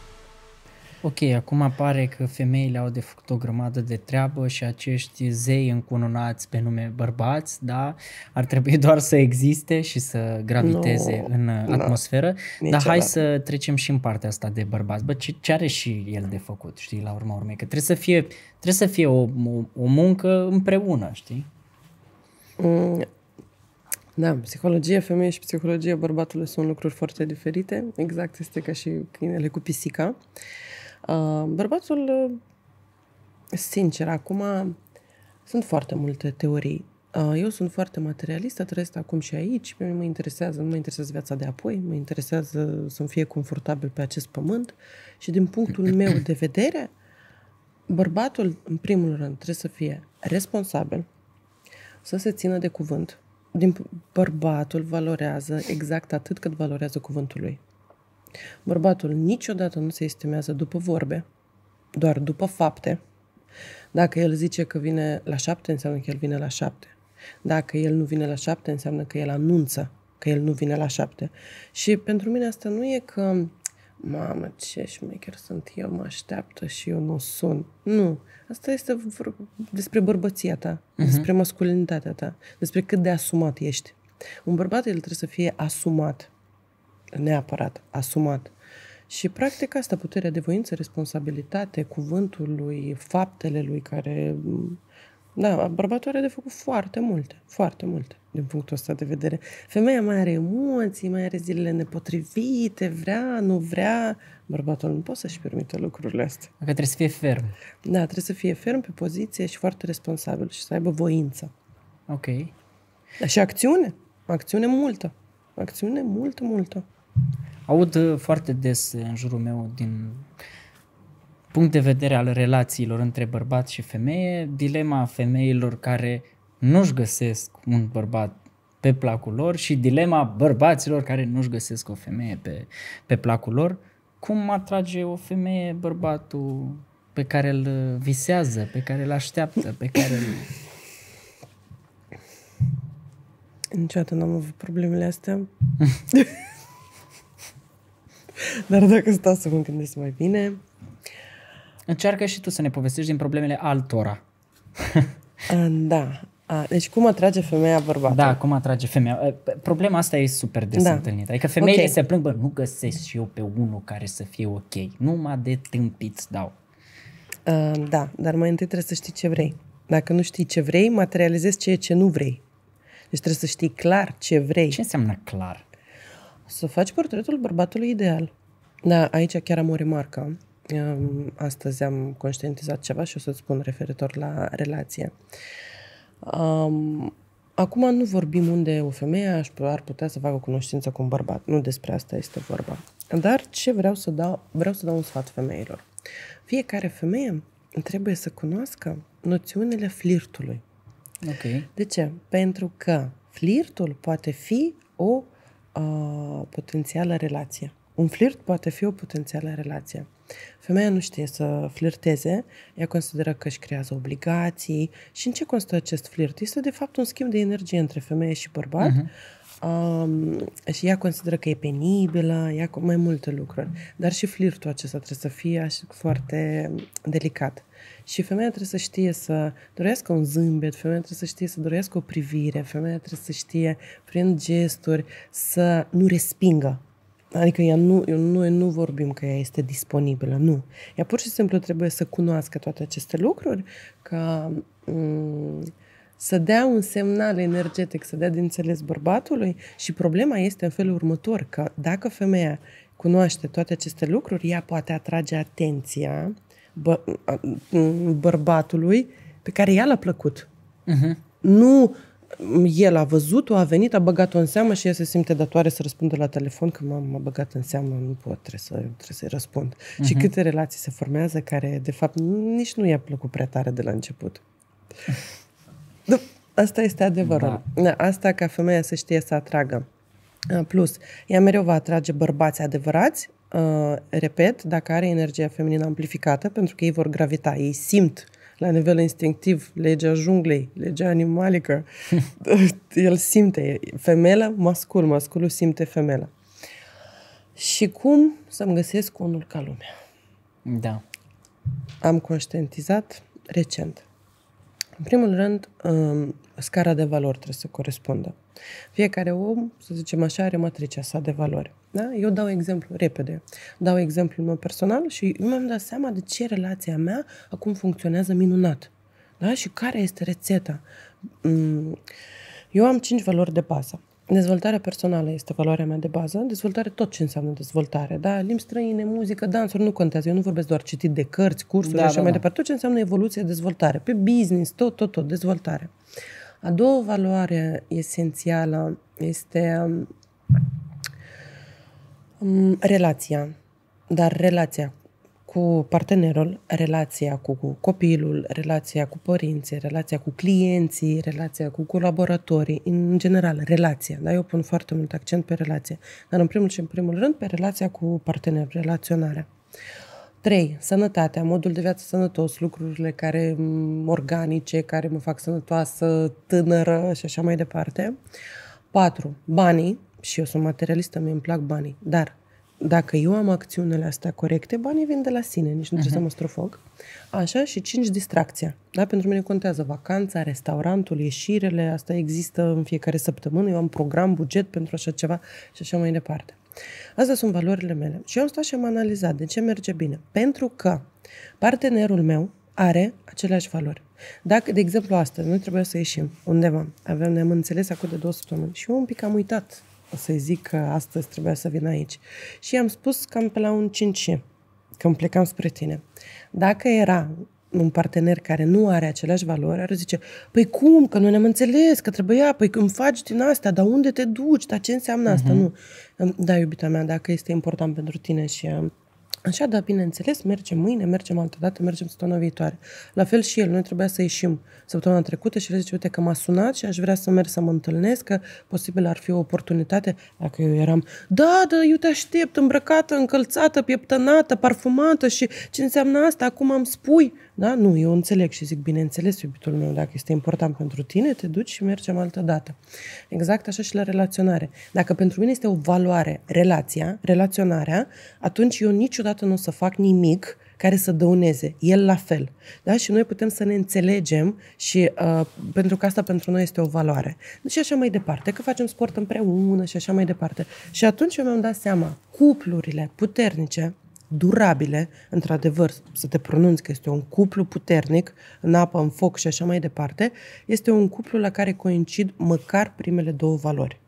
Ok, acum pare că femeile au de făcut o grămadă de treabă și acești zei încununați pe nume bărbați, da, ar trebui doar să existe și să graviteze no, în no, atmosferă. Dar hai să trecem și în partea asta de bărbați. Bă, ce, ce are și el de făcut, știi, la urma urmei? Că trebuie să fie, trebuie să fie o, o, o muncă împreună, știi? Mm,
da, psihologia femeii și psihologia bărbatului sunt lucruri foarte diferite. Exact, este ca și câinele cu pisica. Uh, bărbatul, uh, sincer, acum sunt foarte multe teorii. Uh, eu sunt foarte materialistă, trăiesc acum și aici, pe mine mă interesează, nu mă interesează viața de apoi, mă interesează să fie confortabil pe acest pământ și din punctul meu de vedere, bărbatul, în primul rând, trebuie să fie responsabil, să se țină de cuvânt, din bărbatul valorează exact atât cât valorează cuvântul lui. Bărbatul niciodată nu se estimează după vorbe, doar după fapte. Dacă el zice că vine la șapte, înseamnă că el vine la șapte. Dacă el nu vine la șapte, înseamnă că el anunță că el nu vine la șapte. Și pentru mine asta nu e că mamă, ce șmecher sunt eu, mă așteaptă și eu nu sunt. Nu. Asta este despre bărbăția ta, uh-huh. despre masculinitatea ta, despre cât de asumat ești. Un bărbat, el trebuie să fie asumat. Neapărat, asumat. Și practic asta, puterea de voință, responsabilitate, cuvântul lui, faptele lui care da, bărbatul are de făcut foarte multe, foarte multe din punctul ăsta de vedere. Femeia mai are emoții, mai are zilele nepotrivite, vrea, nu vrea. Bărbatul nu poate să-și permite lucrurile astea. Că trebuie să fie ferm. Da, trebuie să fie ferm pe poziție și foarte responsabil și să aibă voință. Ok. Da
și acțiune. Acțiune multă. Acțiune multă, multă. Aud uh, foarte des în jurul meu din punct de vedere al relațiilor între bărbat și femeie, dilema femeilor care nu-și găsesc un bărbat pe placul lor și dilema bărbaților care nu-și găsesc o femeie pe, pe placul lor, cum atrage o femeie bărbatul pe care îl visează, pe care îl așteaptă, pe care îl... Niciodată
n-am avut problemele astea.
Dar dacă stau să mă gândesc mai bine, Încearcă și tu să ne povestești din problemele altora. da. Deci cum atrage femeia bărbatul? Da, cum atrage femeia. Problema asta e super des da. întâlnită. Adică femeile okay. se plâng, bă, nu găsesc și eu pe unul care să fie ok. Nu mă de tâmpiți dau. Uh, da, dar mai întâi trebuie să știi
ce vrei. Dacă nu știi ce vrei, materializezi ceea ce nu vrei. Deci trebuie să știi clar ce vrei. Ce înseamnă clar? Să faci portretul bărbatului ideal. Da, aici chiar am o remarcă astăzi am conștientizat ceva și o să-ți spun referitor la relație. Um, acum nu vorbim unde o femeie ar putea să facă cunoștință cu un bărbat. Nu despre asta este vorba. Dar ce vreau să dau? Vreau să dau un sfat femeilor. Fiecare femeie trebuie să cunoască noțiunile flirtului. Okay. De ce? Pentru că flirtul poate fi o uh, potențială relație. Un flirt poate fi o potențială relație. Femeia nu știe să flirteze, ea consideră că își creează obligații și în ce constă acest flirt? Este de fapt un schimb de energie între femeie și bărbat uh-huh. Um, și ea consideră că e penibilă, ea cu mai multe lucruri. Dar și flirtul acesta trebuie să fie așa, foarte delicat. Și femeia trebuie să știe să dorească un zâmbet, femeia trebuie să știe să dorească o privire, femeia trebuie să știe prin gesturi să nu respingă Adică ea nu, eu noi nu vorbim că ea este disponibilă, nu. Ea pur și simplu trebuie să cunoască toate aceste lucruri, ca mm, să dea un semnal energetic, să dea din înțeles bărbatului și problema este în felul următor, că dacă femeia cunoaște toate aceste lucruri, ea poate atrage atenția bă, mm, bărbatului pe care i-a l-a plăcut. Uh-huh. Nu el a văzut-o, a venit, a băgat-o în seamă și ea se simte datoare să răspundă la telefon că m-am m-a băgat în seamă, nu pot, trebuie, să, trebuie să-i răspund. Uh-huh. Și mhm. câte relații se formează care, de fapt, nici nu i-a plăcut prea tare de la început. asta este adevărul. Da. da. Asta ca femeia să știe să atragă. Plus, ea mereu va atrage bărbați adevărați, uh, repet, dacă are energia feminină amplificată, pentru că ei vor gravita, ei simt uh, la nivel instinctiv, legea junglei, legea animalică. El simte femela, mascul, masculul simte femela. Și cum să-mi găsesc unul ca lumea? Da. Am conștientizat recent. În primul rând, um, scara de valori trebuie să corespundă. Fiecare om, să zicem așa, are matricea sa de valori. Da? Eu dau exemplu repede. Dau exemplul meu personal și eu mi-am dat seama de ce relația mea acum funcționează minunat. Da? Și care este rețeta. Mm, eu am cinci valori de bază. Dezvoltarea personală este valoarea mea de bază. Dezvoltare, tot ce înseamnă dezvoltare. Da? Limbi străine, muzică, dansuri, nu contează. Eu nu vorbesc doar citit de cărți, cursuri da, și așa da, mai da. departe. Tot ce înseamnă evoluție, dezvoltare. Pe business, tot, tot, tot, dezvoltare. A doua valoare esențială este Relația, dar relația cu partenerul, relația cu copilul, relația cu părinții, relația cu clienții, relația cu colaboratorii, în general, relația. Da? Eu pun foarte mult accent pe relație, dar în primul și în primul rând pe relația cu partenerul, relaționarea. 3. Sănătatea, modul de viață sănătos, lucrurile care mm, organice, care mă fac sănătoasă, tânără și așa mai departe. 4. Banii, și eu sunt materialistă, mi îmi plac banii. Dar dacă eu am acțiunile astea corecte, banii vin de la sine, nici nu uh-huh. trebuie să mhm. mă strofog. Așa și cinci distracția. Da? Pentru mine contează vacanța, restaurantul, ieșirele, asta există în fiecare săptămână, eu am program, buget pentru așa ceva și așa mai departe. Astea sunt valorile mele. Și eu am stat și am analizat de ce merge bine. Pentru că partenerul meu are aceleași valori. Dacă, de exemplu, astăzi noi trebuie să ieșim undeva, aveam, ne-am înțeles acum de două săptămâni și eu un pic am uitat să-i zic că astăzi trebuia să vin aici. Și i-am spus cam pe la un 5 când plecam spre tine. Dacă era un partener care nu are aceleași valori, ar zice, păi cum, că nu ne-am înțeles, că trebuia, păi când faci din asta, dar unde te duci, dar ce înseamnă uh-huh. asta, mhm. nu. Da, iubita mea, dacă este important pentru tine și uh, Așa, dar bineînțeles, mergem mâine, mergem altă dată, mergem săptămâna viitoare. La fel și el, noi trebuia să ieșim săptămâna trecută și el zice, uite că m-a sunat și aș vrea să merg să mă întâlnesc, că posibil ar fi o oportunitate. Dacă eu eram, da, da, eu te aștept, îmbrăcată, încălțată, pieptănată, parfumată și ce înseamnă asta, acum am spui. Da? Nu, eu înțeleg și zic, bineînțeles, iubitul meu, dacă este important pentru tine, te duci și mergem altă dată. Exact așa și la relaționare. Dacă pentru mine este o valoare relația, relaționarea, atunci eu niciodată nu o să fac nimic care să dăuneze. El la fel. Da? Și noi putem să ne înțelegem și uh, pentru că asta pentru noi este o valoare. Și deci așa mai departe, că facem sport împreună și așa mai departe. Și atunci eu mi-am dat seama, cuplurile puternice, durabile, într-adevăr, să te pronunți că este un cuplu puternic, în apă, în foc și așa mai departe, este un cuplu la care coincid măcar primele două valori.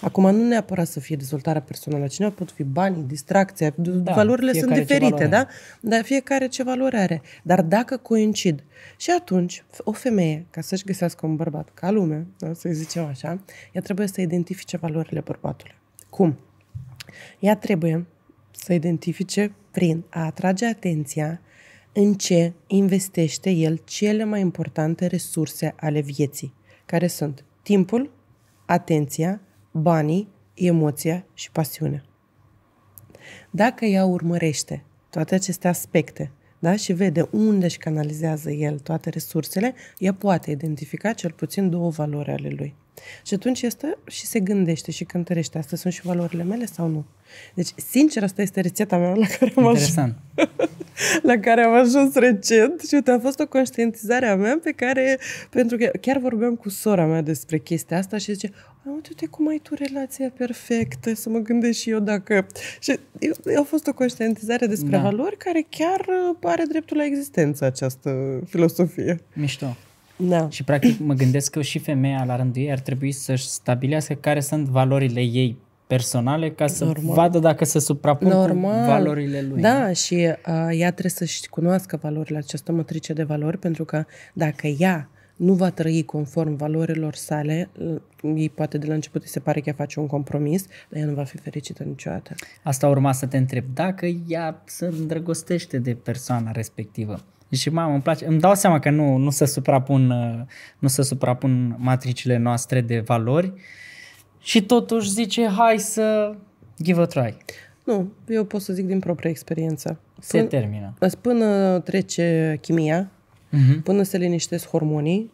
Acum, nu neapărat să fie dezvoltarea personală, cineva pot fi banii, distracția, da, valorile sunt diferite, da? Dar fiecare ce valoare are. Dar dacă coincid. Și atunci, o femeie, ca să-și găsească un bărbat ca lume, da, să zicem așa, ea trebuie să identifice valorile bărbatului. Cum? Ea trebuie să identifice prin a atrage atenția în ce investește el cele mai importante resurse ale vieții, care sunt timpul, atenția, banii, emoția și pasiunea. Dacă ea urmărește toate aceste aspecte da? și vede unde își canalizează el toate resursele, ea poate identifica cel puțin două valori ale lui. Și atunci este și se gândește și cântărește. Astea sunt și valorile mele sau nu? Deci, sincer, asta este rețeta mea la care am Interesant. ajuns. la care am ajuns recent și uite, a fost o conștientizare a mea pe care, pentru că chiar vorbeam cu sora mea despre chestia asta și zice, uite cum ai tu relația perfectă, să mă gândesc și eu dacă... Și a fost o conștientizare
despre da. valori care chiar uh,
are dreptul la existență această filosofie.
Mișto. Da. Și practic mă gândesc că și femeia la rândul ei ar trebui să-și stabilească care sunt valorile ei personale ca să Normal. vadă dacă se suprapun Normal. cu valorile lui. Da,
și uh, ea trebuie să-și cunoască valorile, această mătrice de valori, pentru că dacă ea nu va trăi conform valorilor sale, ei poate de la început îi se
pare că ea face un compromis, dar ea nu va fi fericită niciodată. Asta urma să te întreb, dacă ea se îndrăgostește de persoana respectivă, și mamă, îmi place. Îmi dau seama că nu, nu, se, suprapun, uh, nu se suprapun matricile noastre de valori și totuși zice hai să give a try. Nu, eu pot să zic din propria
experiență. Se până, termină. Până trece chimia, uh-huh. până se liniștesc hormonii,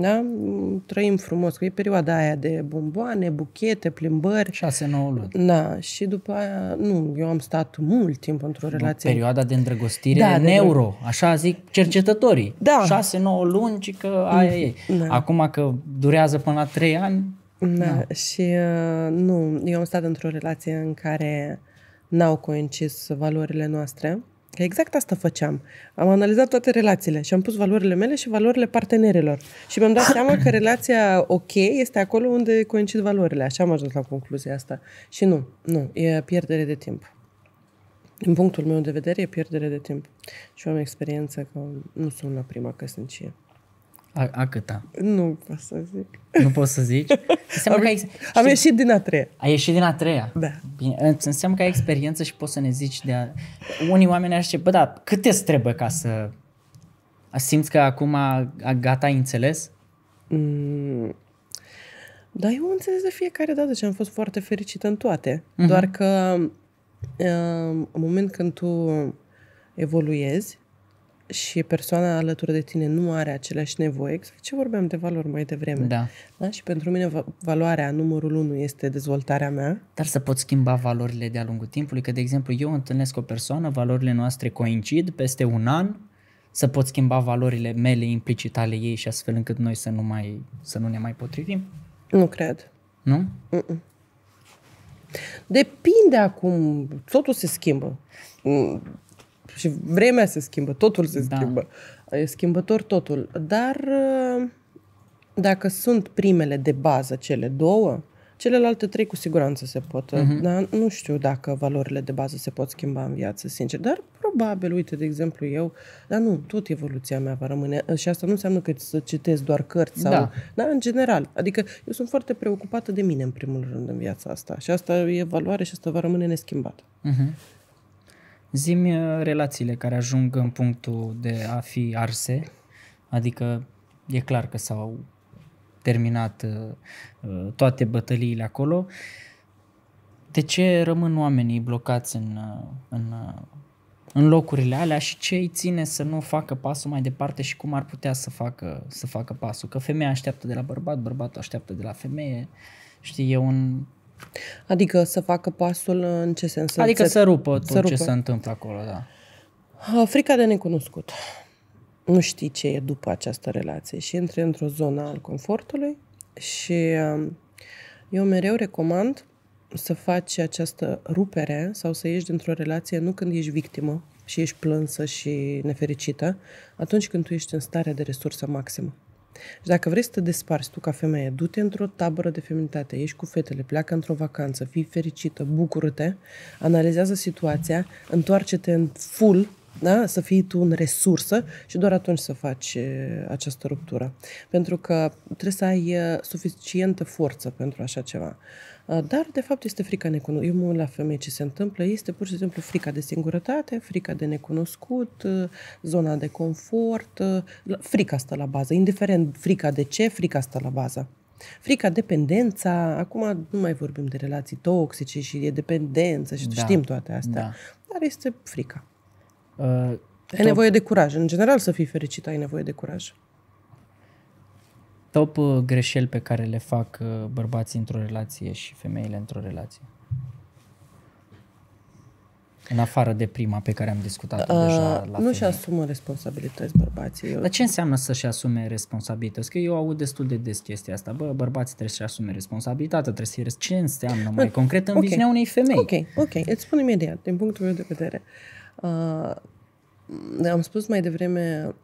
da? Mm, trăim frumos, că e perioada aia de bomboane, buchete, plimbări. 6-9 luni. Da, și după aia, nu, eu am stat mult timp într-o
relație. Perioada de îndrăgostire da, da, da. neuro, de... așa zic cercetătorii. Da. 6-9 luni, ci că aia e. Mm, da. Acum că durează până la 3 ani, da. da. Și
uh, nu, eu am stat într-o relație în care n-au coincis valorile noastre. Că exact asta făceam. Am analizat toate relațiile și am pus valorile mele și valorile partenerilor. Și mi-am dat seama că relația ok este acolo unde coincid valorile. Așa am ajuns la concluzia asta. Și nu, nu, e pierdere de timp. Din punctul meu de vedere, e pierdere de timp. Și eu am experiență că nu sunt la prima căsnicie.
A, a câta? Nu pot să zic. Nu pot să zici? am, că ai, știi, am ieșit din a treia. Ai ieșit din a treia? Da. Bine, înseamnă că ai experiență și poți să ne zici de a... Unii oameni ar zice, bă, da, cât trebuie ca să... Simți că acum a, a, gata, ai înțeles? Mm. Da, eu înțeles de fiecare
dată și am fost foarte fericită în toate. Mm-hmm. Doar că uh, în moment când tu evoluezi, și persoana alături de tine nu are aceleași nevoi, exact ce vorbeam de valori mai devreme. Da. da? Și pentru mine valoarea numărul unu
este dezvoltarea mea. Dar să pot schimba valorile de-a lungul timpului, că de exemplu eu întâlnesc o persoană, valorile noastre coincid peste un an, să pot schimba valorile mele implicit ale ei și astfel încât noi să nu, mai, să nu ne mai potrivim? Nu cred. Nu?
Mm-mm. Depinde acum, totul se schimbă mm, și vremea se schimbă, totul se da. schimbă. E schimbător totul. Dar uh, dacă sunt primele de bază, cele două, Celelalte trei cu siguranță se pot, uh-huh. dar nu știu dacă valorile de bază se pot schimba în viață, sincer. Dar probabil, uite, de exemplu, eu, dar nu, tot evoluția mea va rămâne uh, și asta nu înseamnă că să citesc doar cărți sau... Da. da, în general. Adică eu sunt foarte preocupată de mine, în primul rând, în viața asta. Și asta e valoare și asta va rămâne neschimbată.
Uh-huh. Mhm. Zimi uh, relațiile care ajung în punctul de a fi arse, adică e clar că s-au terminat uh, uh, toate bătăliile acolo. De ce rămân oamenii blocați în, în, în locurile alea și ce îi ține să nu facă pasul mai departe și cum ar putea să facă, să facă pasul? Că femeia așteaptă de la bărbat, bărbatul așteaptă de la femeie. Știi, e un,
Adică să facă pasul în ce sens? Adică să, să rupă tot să rupă. ce se
întâmplă acolo, da.
Ah, frica de necunoscut. Nu știi ce e după această relație și intri într-o zonă al confortului și um, eu mereu recomand să faci această rupere sau să ieși dintr-o relație nu când ești victimă și ești plânsă și nefericită, atunci când tu ești în stare de resursă maximă. Și dacă vrei să te desparți tu ca femeie, du-te într-o tabără de feminitate, ieși cu fetele, pleacă într-o vacanță, fii fericită, bucură-te, analizează situația, întoarce-te în full da? să fii tu în resursă și doar atunci să faci această ruptură. Pentru că trebuie să ai suficientă forță pentru așa ceva. Dar, de fapt, este frica necunoscută. Eu mă la femei ce se întâmplă. Este pur și simplu frica de singurătate, frica de necunoscut, zona de confort. Frica asta la bază. Indiferent frica de ce, frica asta la bază. Frica, dependența, acum nu mai vorbim de relații toxice și e dependență și da. știm toate astea, da. dar este frica. Uh, ai nevoie de curaj. În general, să fii fericit, ai nevoie de curaj.
Top uh, greșeli pe care le fac uh, bărbații într-o relație și femeile într-o relație? În afară de prima pe care am discutat-o uh, deja. La nu-și asumă responsabilități bărbații. Eu... Dar ce înseamnă să-și asume responsabilități? Că eu aud destul de des chestia asta. Bă, bărbații trebuie să-și asume responsabilitatea, trebuie să-i... Ce înseamnă mai uh, concret în okay. viziunea unei
femei? Ok, ok. Îți spun imediat, din punctul meu de vedere. Uh, Uh, am spus mai devreme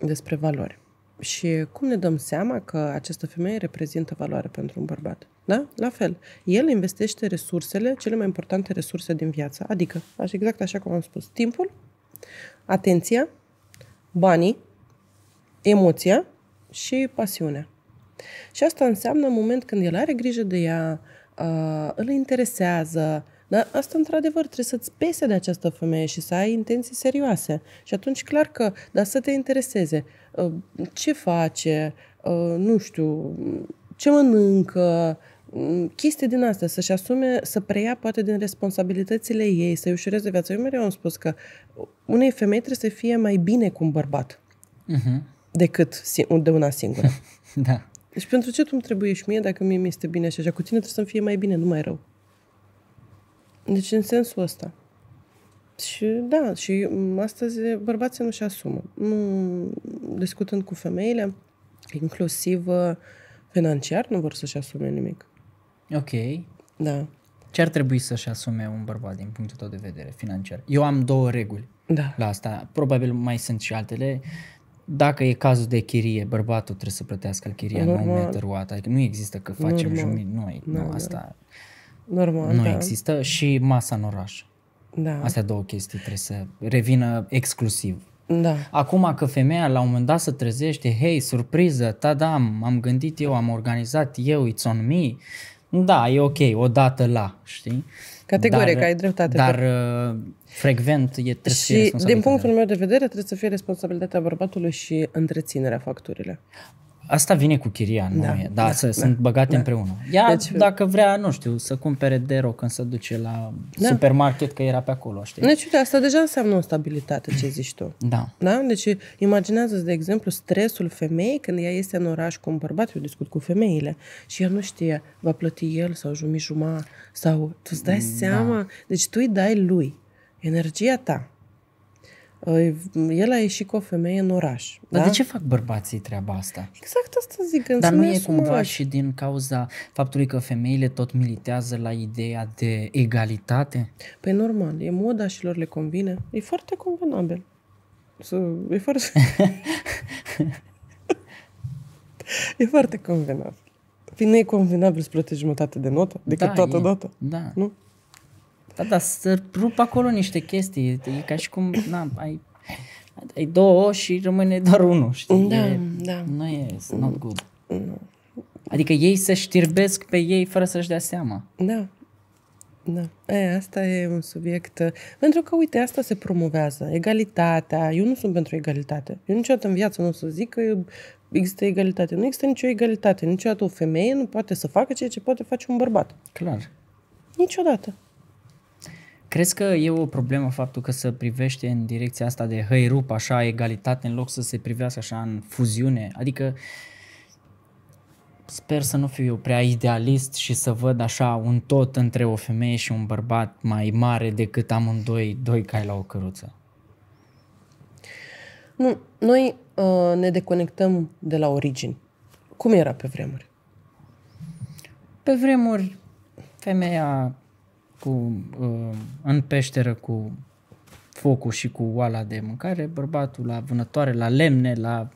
despre valori. Și cum ne dăm seama că această femeie reprezintă valoare pentru un bărbat? Da? La fel. El investește resursele, cele mai importante resurse din viață, adică, așa, exact așa cum am spus, timpul, atenția, banii, emoția și pasiunea. Și asta înseamnă în moment când el are grijă de ea, uh, îl interesează, dar asta, într-adevăr, trebuie să-ți pese de această femeie și să ai intenții serioase. Și atunci, clar că, dar să te intereseze uh, ce face, uh, nu știu, ce mănâncă, mm, chestii din astea, să-și asume, să preia poate din responsabilitățile ei, să-i ușureze viața. Eu mereu am spus că unei femei trebuie să fie mai bine cu un bărbat uh-huh. decât de una singură. da. Deci pentru ce tu îmi trebuie și mie dacă mie mi este bine și așa? Cu tine trebuie să-mi fie mai bine, nu mai rău. Deci în sensul ăsta. Și da, și astăzi bărbații nu și asumă. Nu, discutând cu femeile, inclusiv uh, financiar, nu vor să-și asume nimic.
Ok. Da. Ce ar trebui să-și asume un bărbat din punctul tău de vedere financiar? Eu am două reguli da. la asta. Probabil mai sunt și altele. Dacă e cazul de chirie, bărbatul trebuie să plătească chiria, nu matter what. Adică nu există că facem jumătate. Nu, nu, nu, asta... Da.
Normal, Nu da. există
și masa în oraș. Da. Astea două chestii trebuie să revină exclusiv. Da. Acum că femeia la un moment dat se trezește, hei, surpriză, tadam, am gândit eu, am organizat eu, it's on me, da, e ok, odată la, știi? Categoric, ai dreptate. Dar uh, frecvent e trebuie și, să fie din
punctul meu de vedere, trebuie să fie responsabilitatea bărbatului și întreținerea facturile.
Asta vine cu chiria, nu da, e? Da, da, să, da sunt băgate da. împreună. Ea, deci, uh, dacă vrea, nu știu, să cumpere de roc când se duce la da. supermarket, că era pe acolo, știi? Deci,
uite, asta deja înseamnă o stabilitate, ce zici tu. Da. da? Deci, imaginează-ți, de exemplu, stresul femeii când ea este în oraș cu un bărbat, eu discut cu femeile, și ea nu știe, va plăti el sau jumătate sau tu îți dai mm, da. seama, deci tu îi dai lui energia ta
el a ieșit cu o femeie în oraș. Dar da? de ce fac bărbații treaba asta?
Exact asta zic. Dar nu e cumva și
din cauza faptului că femeile tot militează la ideea de egalitate? Pe
păi normal, e moda și lor le convine. E foarte convenabil. E foarte... e foarte convenabil. Păi nu e convenabil să plătești jumătate de notă decât da, toată e, data.
Da. Nu? Da, da, să rup acolo niște chestii. E ca și cum, na, ai, ai două și rămâne doar unul, știi? Da, e, da. Nu e, it's mm, not good. Nu. Mm. Adică ei se știrbesc pe ei fără să-și dea seama.
Da. Da. E, asta e un subiect. Uh, pentru că, uite, asta se promovează. Egalitatea. Eu nu sunt pentru egalitate. Eu niciodată în viață nu o să zic că există egalitate. Nu există nicio egalitate. Niciodată o femeie nu poate să facă ceea ce poate face un bărbat. Clar. Niciodată.
Crezi că e o problemă faptul că se privește în direcția asta de rup așa, egalitate, în loc să se privească așa în fuziune? Adică sper să nu fiu eu prea idealist și să văd așa un tot între o femeie și un bărbat mai mare decât amândoi doi cai la o căruță.
Nu, noi uh, ne deconectăm de la origini. Cum era pe vremuri?
Pe vremuri, femeia cu, uh, în peșteră cu focul și cu oala de mâncare, bărbatul la vânătoare, la lemne, la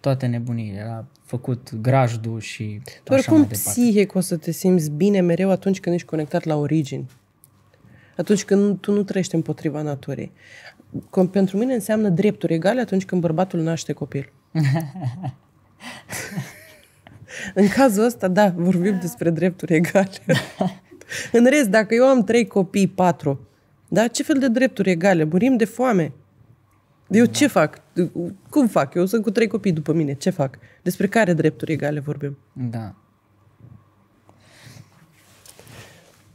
toate nebunile, la făcut grajdul și Dar așa cum mai departe.
psihic o să te simți bine mereu atunci când ești conectat la origini. Atunci când tu nu trăiești împotriva naturii. Com- pentru mine înseamnă drepturi egale atunci când bărbatul naște copil. În cazul ăsta, da, vorbim despre drepturi egale. În rest, dacă eu am trei copii, patru, da, ce fel de drepturi egale? Murim de foame. Eu da. ce fac? Cum fac? Eu sunt cu trei copii după mine. Ce fac?
Despre care drepturi egale vorbim? Da.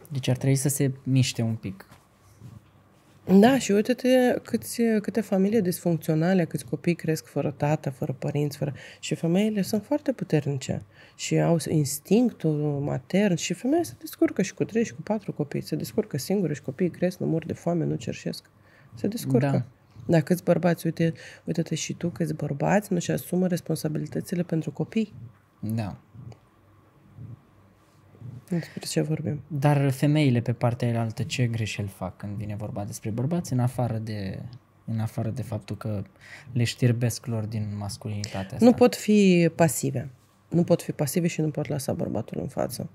Deci ar trebui să se miște un pic da, și uite-te
câți, câte familii disfuncționale, câți copii cresc fără tată, fără părinți, fără... Și femeile sunt foarte puternice și au instinctul matern și femeia se descurcă și cu trei și cu patru copii, se descurcă singură și copiii cresc, nu mor de foame, nu cerșesc. Se descurcă. Da. Da, câți bărbați, uite, uite-te și tu, câți bărbați nu-și asumă responsabilitățile
pentru copii. Da. Despre ce vorbim. Dar femeile pe partea elaltă ce greșeli fac când vine vorba despre bărbați, în afară de în afară de faptul că le știrbesc lor din masculinitatea asta. Nu pot
fi pasive. Nu pot fi pasive și nu pot lăsa bărbatul în față.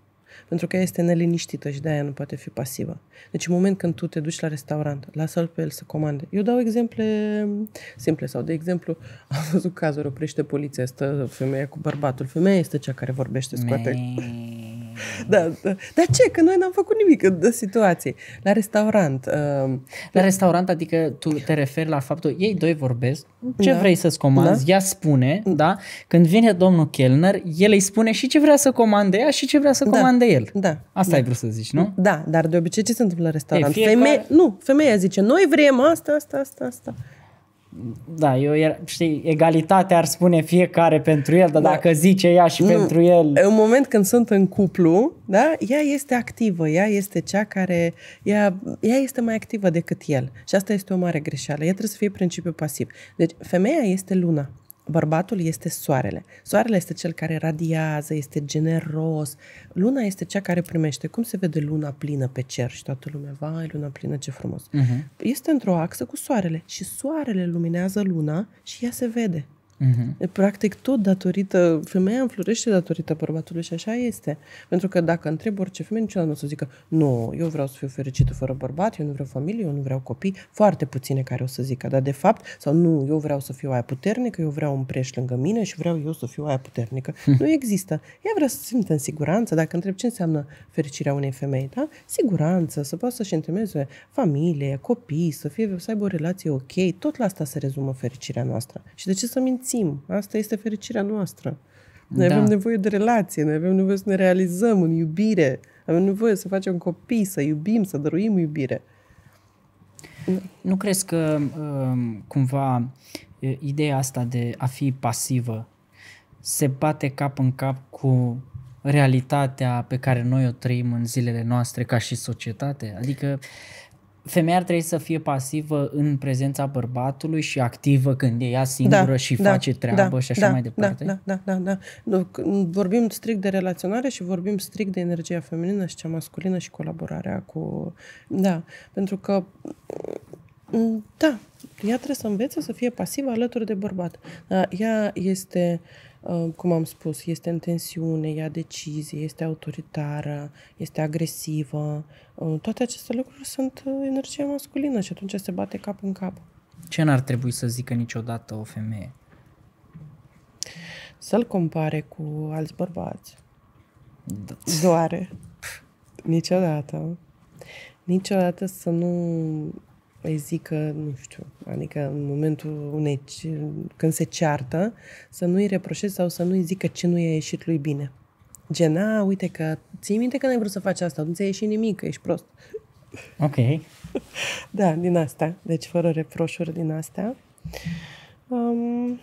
Pentru că ea este neliniștită și de-aia nu poate fi pasivă. Deci în moment când tu te duci la restaurant, lasă-l pe el să comande. Eu dau exemple simple sau, de exemplu, am văzut cazuri, oprește poliția, stă femeia cu bărbatul. Femeia este cea care vorbește, scoate. Mei da, da. Dar ce?
Că noi n-am făcut nimic de situație. La restaurant. Uh, la restaurant, adică tu te referi la faptul, ei doi vorbesc, ce da. vrei să-ți comanzi, da. ea spune, da? Când vine domnul Kellner, el îi spune și ce vrea să comande ea și ce vrea să da. comande el. Da. Asta da. ai vrut să zici, nu? Da, dar de obicei ce se întâmplă la restaurant? Ei, fiecare... Feme... Nu, femeia zice, noi vrem asta,
asta, asta, asta
da, eu era, știi, egalitatea ar spune fiecare pentru el, dar da. dacă zice ea și nu. Mm. pentru el... În moment când sunt în cuplu, da, ea este
activă, ea este cea care... Ea, ea este mai activă decât el. Și asta este o mare greșeală. Ea trebuie să fie principiu pasiv. Deci, femeia este luna bărbatul este soarele. Soarele este cel care radiază, este generos. Luna este cea care primește. Cum se vede luna plină pe cer și toată lumea, vai, luna plină, ce frumos. Uh-huh. Este într-o axă cu soarele și soarele luminează luna și ea se vede. Uh-huh. Practic tot datorită, femeia înflorește datorită bărbatului și așa este. Pentru că dacă întreb orice femeie, niciodată nu o să zică nu, eu vreau să fiu fericită fără bărbat, eu nu vreau familie, eu nu vreau copii, foarte puține care o să zică, dar de fapt, sau nu, eu vreau să fiu aia puternică, eu vreau un preș lângă mine și vreau eu să fiu aia puternică. Hm. Nu există. Ea vrea să simtă în siguranță, dacă întreb ce înseamnă fericirea unei femei, da? Siguranță, să poată să-și întemeze familie, copii, să, fie, să aibă o relație ok, tot la asta se rezumă fericirea noastră. Și de ce să minți simțim. Asta este fericirea noastră. Noi da. avem nevoie de relație, noi avem nevoie să ne realizăm în iubire, avem nevoie să facem copii, să iubim, să dăruim iubire.
Nu crezi că um, cumva ideea asta de a fi pasivă se bate cap în cap cu realitatea pe care noi o trăim în zilele noastre ca și societate? Adică femeia ar trebui să fie pasivă în prezența bărbatului și activă când e ea singură da, și da, face da, treabă da, și așa da, mai da, departe? Da,
da, da, da. Vorbim strict de relaționare și vorbim strict de energia feminină și cea masculină și colaborarea cu... Da, pentru că... Mm, da, ea trebuie să învețe să fie pasivă alături de bărbat. Ea este cum am spus, este în tensiune, ia decizii, este autoritară, este agresivă. Toate aceste lucruri sunt uh, energie masculină și atunci se bate cap în cap.
Ce n-ar trebui să zică niciodată o femeie?
Să-l compare cu alți bărbați. Doare. Niciodată. Niciodată să nu îi păi zică, nu știu, adică în momentul unei, când se ceartă, să nu-i reproșez sau să nu-i zică ce nu i-a ieșit lui bine. Gena, uite că, ții minte că n-ai vrut să faci asta, nu ți-a ieșit nimic, că ești prost. Ok. da, din asta. Deci fără reproșuri din astea.
Um,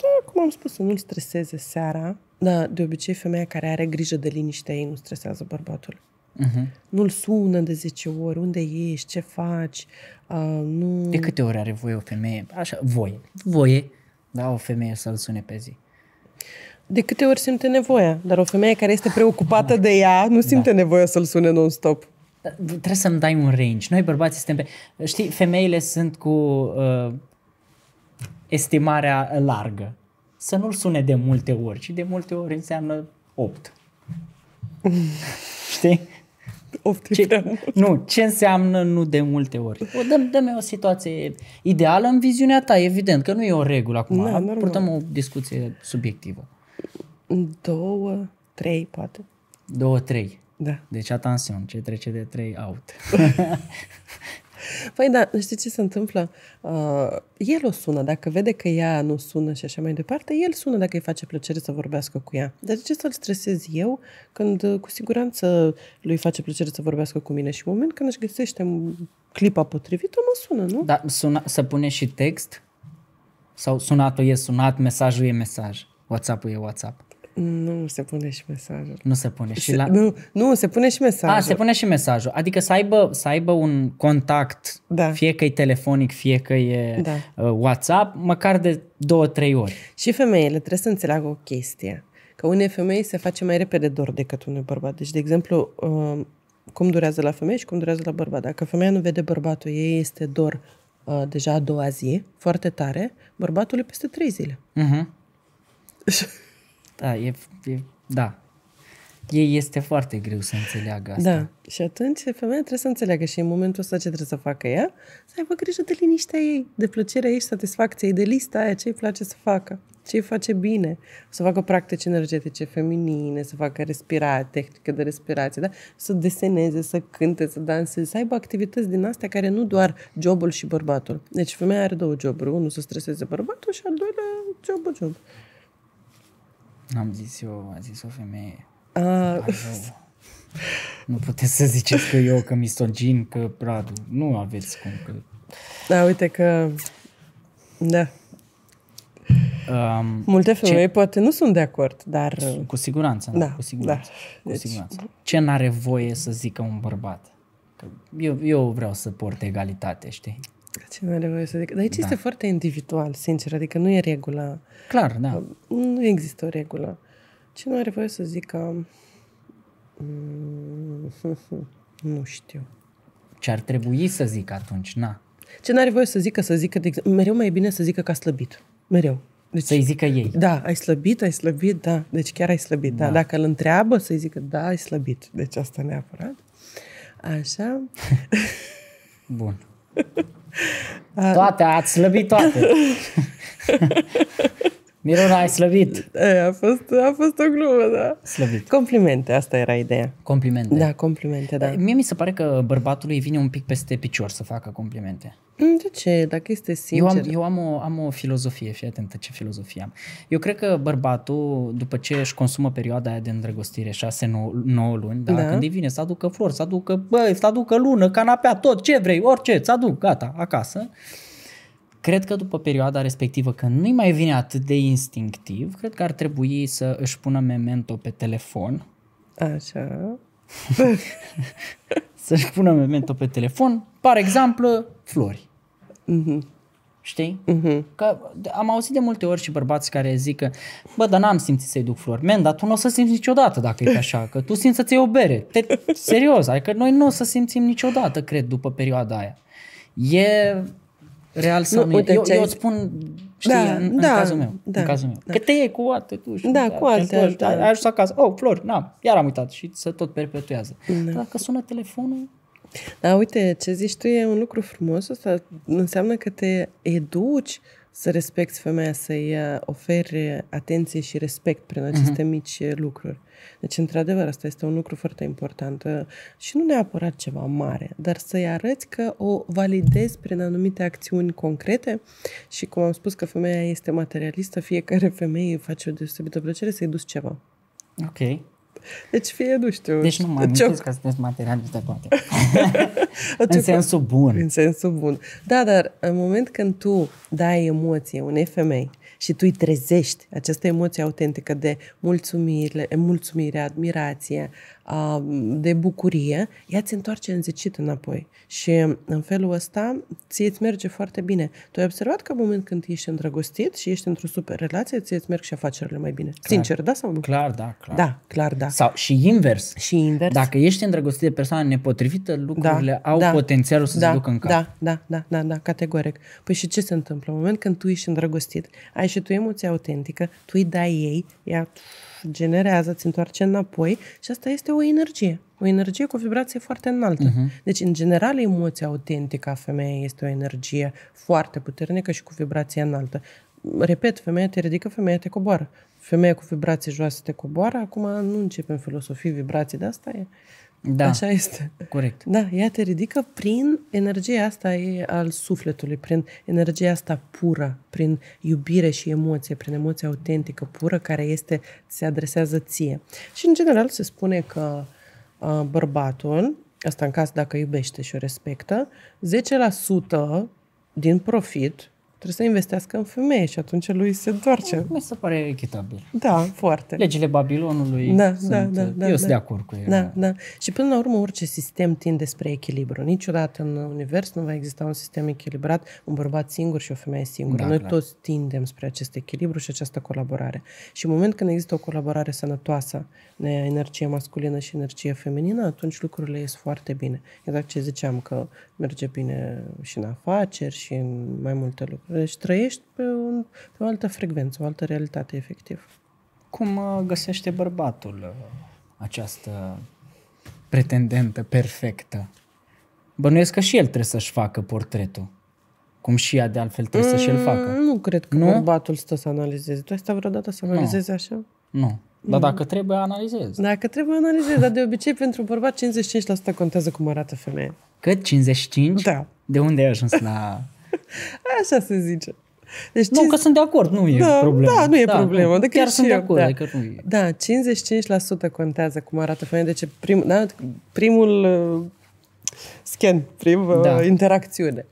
da, cum am spus, să nu-l streseze seara. Da, de obicei femeia care are grijă de liniște ei nu stresează bărbatul. Uh-huh. Nu-l sună de 10 ori, unde ești, ce faci. Uh, nu... De câte
ori are voie o femeie, așa, voie, voie, da, o femeie să-l sune pe zi?
De câte ori simte nevoia, dar o femeie care este preocupată da. de ea nu da. simte da.
nevoia să-l sune non-stop. Da, trebuie să-mi dai un range. Noi bărbații suntem pe... Știi, femeile sunt cu uh, estimarea largă. Să nu-l sune de multe ori, ci de multe ori înseamnă 8. Știi? poftim ce, prea mult. Nu, ce înseamnă nu de multe ori? O dăm, dăm o situație ideală în viziunea ta, evident, că nu e o regulă acum. Da, Purtăm o discuție subiectivă.
Două, trei, poate.
Două, trei. Da. Deci, atenție, ce trece de trei, out.
Păi da, știi ce se întâmplă? Uh, el o sună, dacă vede că ea nu sună și așa mai departe, el sună dacă îi face plăcere să vorbească cu ea. Dar de ce să-l stresez eu când uh, cu siguranță lui face plăcere să vorbească cu mine și în moment când își găsește clipa potrivită, mă
sună, nu? Da, suna, să pune și text? Sau sunatul e sunat, mesajul e mesaj, WhatsApp-ul e WhatsApp? Nu, se pune și mesajul. Nu se pune și se, la... Nu, nu, se pune și mesajul. A, se pune și mesajul. Adică să aibă, să aibă un contact, da. fie că e telefonic, fie că e da. Uh, WhatsApp, măcar de două, trei ori. Și
femeile trebuie să înțeleagă o chestie. Că unei femei se face mai repede dor decât unui bărbat. Deci, de exemplu, uh, cum durează la femeie și cum durează la bărbat. Dacă femeia nu vede bărbatul, ei este dor uh, deja a doua zi, foarte tare, bărbatul e peste trei zile.
Uh-huh. Da, e, e, da. Ei este foarte greu să înțeleagă asta. Da.
Și atunci femeia trebuie să înțeleagă și în momentul ăsta ce trebuie să facă ea, să aibă grijă de liniștea ei, de plăcerea ei și satisfacția ei, de lista aia, ce îi place să facă, ce îi face bine. Să facă practici energetice feminine, să facă respirație, tehnică de respirație, da? să deseneze, să cânte, să danseze, să aibă activități din astea care nu doar jobul și bărbatul. Deci femeia are două joburi, unul să streseze bărbatul și al doilea jobul job.
Am zis eu, a zis o femeie. A... Nu puteți să ziceți că eu, că misogin, că Pradu. Nu aveți cum că...
Da, uite că... Da.
Um, Multe femei ce... poate nu sunt de acord, dar... Cu siguranță, da, da cu da. siguranță. Da. Deci... Cu siguranță. Ce n-are voie să zică un bărbat? Că eu, eu vreau să port egalitate, știi?
Ce n-are voie să zic. Dar aici da. este foarte individual, sincer, adică nu e regula. Clar, da. Um, nu există o regulă. Ce nu are voie să zică... Um, nu știu.
Ce ar trebui să zic atunci, na.
Ce n-are voie să zică, să zică, de, mereu mai e bine să zică că a slăbit. Mereu.
Deci, să-i zică ei.
Da, ai slăbit, ai slăbit, da. Deci chiar ai slăbit, da. da. Dacă îl întreabă, să-i zică, da, ai slăbit. Deci asta neapărat. Așa. Bun. Toate, ați slăbit toate. Miruna,
ai slăvit! A fost, a fost o glumă, da. Slăvit. Complimente, asta era ideea.
Complimente. Da, complimente,
da. Mie mi se pare că bărbatului vine un pic peste picior să facă complimente.
Mm, de ce? Dacă este sincer. Eu am,
eu am, o, am o filozofie, fii atentă ce filozofie am. Eu cred că bărbatul, după ce își consumă perioada aia de îndrăgostire, 6-9 luni, da, da. când îi vine să aducă flori, să aducă, bă, să aducă lună, canapea, tot ce vrei, orice, să aduc, gata, acasă. Cred că după perioada respectivă, când nu-i mai vine atât de instinctiv, cred că ar trebui să își pună memento pe telefon. Așa. să-și pună memento pe telefon, par exemplu, flori. Uh-huh. Știi? Uh-huh. Că am auzit de multe ori și bărbați care zic că, bă, dar n-am simțit să-i duc flori. Men, dar tu nu o să simți niciodată dacă e așa, că tu simți să-ți iei o bere. Te, serios, adică noi nu o să simțim niciodată, cred, după perioada aia. E Real sau nu, uite, deci eu, eu îți spun știi, da, în, da, în cazul meu. Da, în cazul meu. Da. Că te iei cu atât tu și da, cu atât. Da. ai ajuns acasă. Oh, flori, na, iar am uitat și se tot perpetuează. Da. Dacă sună telefonul, da, uite, ce zici tu e un lucru frumos,
asta înseamnă că te educi să respecti femeia, să-i uh, oferi atenție și respect prin mhm. aceste uh-huh. mici uh, lucruri. Deci, într-adevăr, asta este un lucru foarte important uh, și nu neapărat ceva mare, dar să-i arăți că o validezi prin anumite acțiuni concrete și, cum am spus, că femeia este materialistă, fiecare femeie face o deosebită plăcere să-i duci ceva.
Ok. Deci fie, nu știu... Deci nu mă amintesc că sunteți materialist de toate. în sensul bun. În
sensul bun. Da, dar în moment când tu dai emoție unei femei și tu îi trezești această emoție autentică de mulțumire, mulțumire admirație, de bucurie, ea ți întoarce înzecit înapoi. Și în felul ăsta ție îți merge foarte bine. Tu ai observat că în moment când ești îndrăgostit și ești într-o super relație, ție îți
merg și afacerile mai bine. Clar. Sincer, da sau nu? Clar, da, clar. Da, clar, da. Sau și invers. Și invers. Dacă ești îndrăgostit de persoana nepotrivită, lucrurile da, au da, potențialul să da, se ducă în cap. Da, da,
da, da, da, categoric. Păi și ce se întâmplă? În moment când tu ești îndrăgostit, ai și tu emoția autentică, tu îi dai ei, ea generează, ți întoarce înapoi și asta este o energie. O energie cu o vibrație foarte înaltă. Uh-huh. Deci, în general, emoția autentică a femeii este o energie foarte puternică și cu vibrație înaltă. Repet, femeia te ridică, femeia te coboară. Femeia cu vibrații joase te coboară, acum nu începem filosofii, vibrații, de asta e.
Da. Așa este. Corect.
Da, ea te ridică prin energia asta e al sufletului, prin energia asta pură, prin iubire și emoție, prin emoție autentică, pură, care este, se adresează ție. Și în general se spune că uh, bărbatul, asta în caz dacă iubește și o respectă, 10% din profit Trebuie să investească în femeie și atunci lui se întoarce. Mi se pare
echitabil. Da, foarte. Legile Babilonului da, da sunt, da, da, da, eu da, sunt da. de acord cu ele. Da,
da. Și până la urmă orice sistem tinde spre echilibru. Niciodată în univers nu va exista un sistem echilibrat, un bărbat singur și o femeie singură. Da, Noi clar. toți tindem spre acest echilibru și această colaborare. Și în moment când există o colaborare sănătoasă, energie masculină și energie feminină, atunci lucrurile ies foarte bine. Exact ce ziceam, că merge bine și în afaceri și în mai multe lucruri. Deci trăiești pe, un, pe o altă frecvență, o altă realitate,
efectiv. Cum uh, găsește bărbatul uh, această pretendentă perfectă? Bănuiesc că și el trebuie să-și facă portretul. Cum și ea, de altfel, trebuie mm, să și-l facă.
Nu cred că nu? bărbatul stă să analizeze. Tu ai stat vreodată să analizezi nu. așa?
Nu. Dar dacă trebuie, analizez.
Dacă trebuie, analizez. Dar de obicei, pentru bărbat, 55% contează cum arată femeia.
Cât? 55? Da. De unde ai ajuns la
Așa se zice. Deci, nu, 5... că sunt de
acord, nu da, e problemă. Da, nu e da, problemă. Da, chiar sunt eu, de acord. Da. Adică nu e.
da, 55% contează cum arată femeia. Deci prim, da, primul uh, scan, primul uh, da. interacțiune.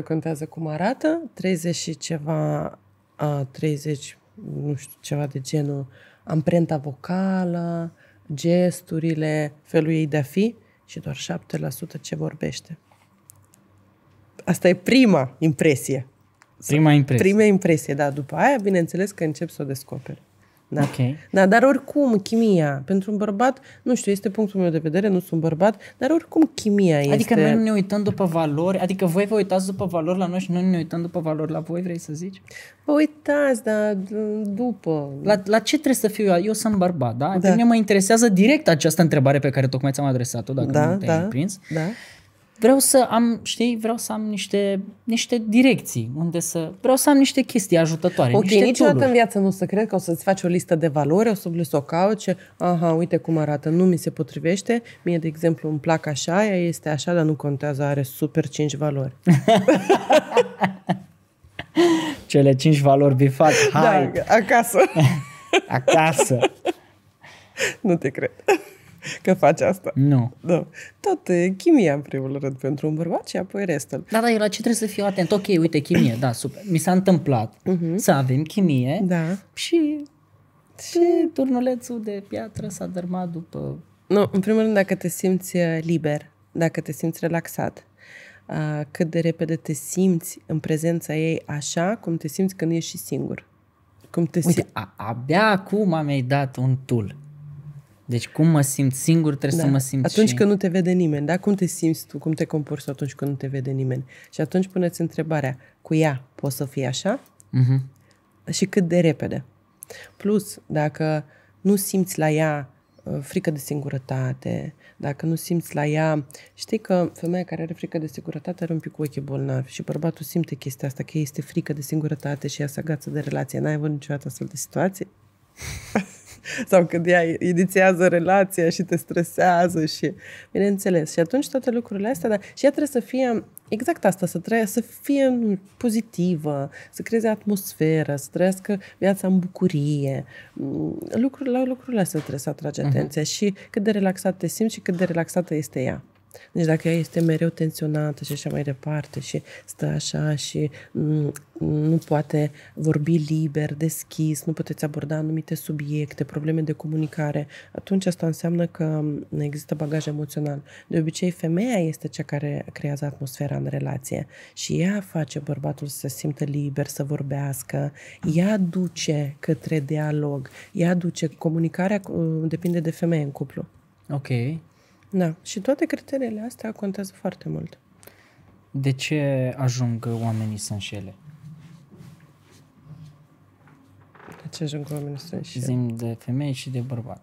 55% contează cum arată, 30 și ceva, uh, 30, nu știu, ceva de genul, amprenta vocală, gesturile, felul ei de a fi și doar 7% ce vorbește. Asta e prima impresie.
Prima impresie. Prima
impresie, da. După aia, bineînțeles că încep să o descoperi. Da. Okay. da, dar oricum, chimia, pentru un bărbat, nu știu,
este punctul meu de vedere, nu sunt bărbat, dar oricum chimia adică este... Adică noi nu ne uităm după valori, adică voi vă uitați după valori la noi și noi nu ne uităm după valori la voi, vrei să zici?
Vă uitați, dar
mm, după... La, la ce trebuie să fiu eu? Eu sunt bărbat, da? da. mine mă interesează direct această întrebare pe care tocmai ți-am adresat-o, dacă da, nu te-ai da, prins. Da vreau să am, știi, vreau să am niște, niște direcții unde să, vreau să am niște chestii ajutătoare, Ok, niște niciodată tool-uri. în
viață nu să cred că o să-ți faci o listă de valori, o să vrei să o cauce, aha, uite cum arată, nu mi se potrivește, mie, de exemplu, îmi plac așa, ea este așa, dar nu contează, are super cinci valori.
Cele cinci valori bifat, da, hai! Da, acasă! acasă! nu te cred. că faci asta. Nu. da. Tot chimia, în primul rând, pentru un bărbat și apoi restul. Da, da, eu la ce trebuie să fiu atent? Ok, uite, chimie, da, super. Mi s-a întâmplat uh-huh. să avem chimie da. și, și turnulețul de piatră s-a dărmat după...
Nu, în primul rând, dacă te simți uh, liber, dacă te simți relaxat, uh, cât de repede te simți în prezența ei așa cum te simți când ești și singur.
Cum te Uite, simți. A, abia acum mi-ai dat un tool. Deci cum mă simt singur, trebuie da. să mă simt Atunci și... când nu
te vede nimeni, da? Cum te simți tu, cum te comporți atunci când nu te vede nimeni? Și atunci puneți întrebarea, cu ea poți să fii așa? Uh-huh. Și cât de repede? Plus, dacă nu simți la ea uh, frică de singurătate, dacă nu simți la ea, știi că femeia care are frică de singurătate are un pic ochii bolnavi și bărbatul simte chestia asta, că este frică de singurătate și ea se agață de relație. N-ai avut niciodată astfel de situație? sau când ea inițiază relația și te stresează și... Bineînțeles. Și atunci toate lucrurile astea, dar și ea trebuie să fie exact asta, să trăie, să fie pozitivă, să creeze atmosferă, să trăiască viața în bucurie. Mm, lucrurile, la lucrurile astea trebuie să atrage mhm. atenția uh-huh. și cât de relaxat te simți și cât de relaxată este ea. Deci dacă ea este mereu tensionată și așa mai departe și stă așa și mm, nu poate vorbi liber, deschis, nu puteți aborda anumite subiecte, probleme de comunicare, atunci asta înseamnă că există bagaj emoțional. De obicei, femeia este cea care creează atmosfera în relație și ea face bărbatul să se simtă liber, să vorbească, ea duce către dialog, ea duce comunicarea, mm, depinde de femeie în cuplu. Ok. Da, și toate criteriile astea contează foarte mult.
De ce ajung oamenii să înșele? De ce ajung oamenii să înșele? Zim de femei și de bărbat.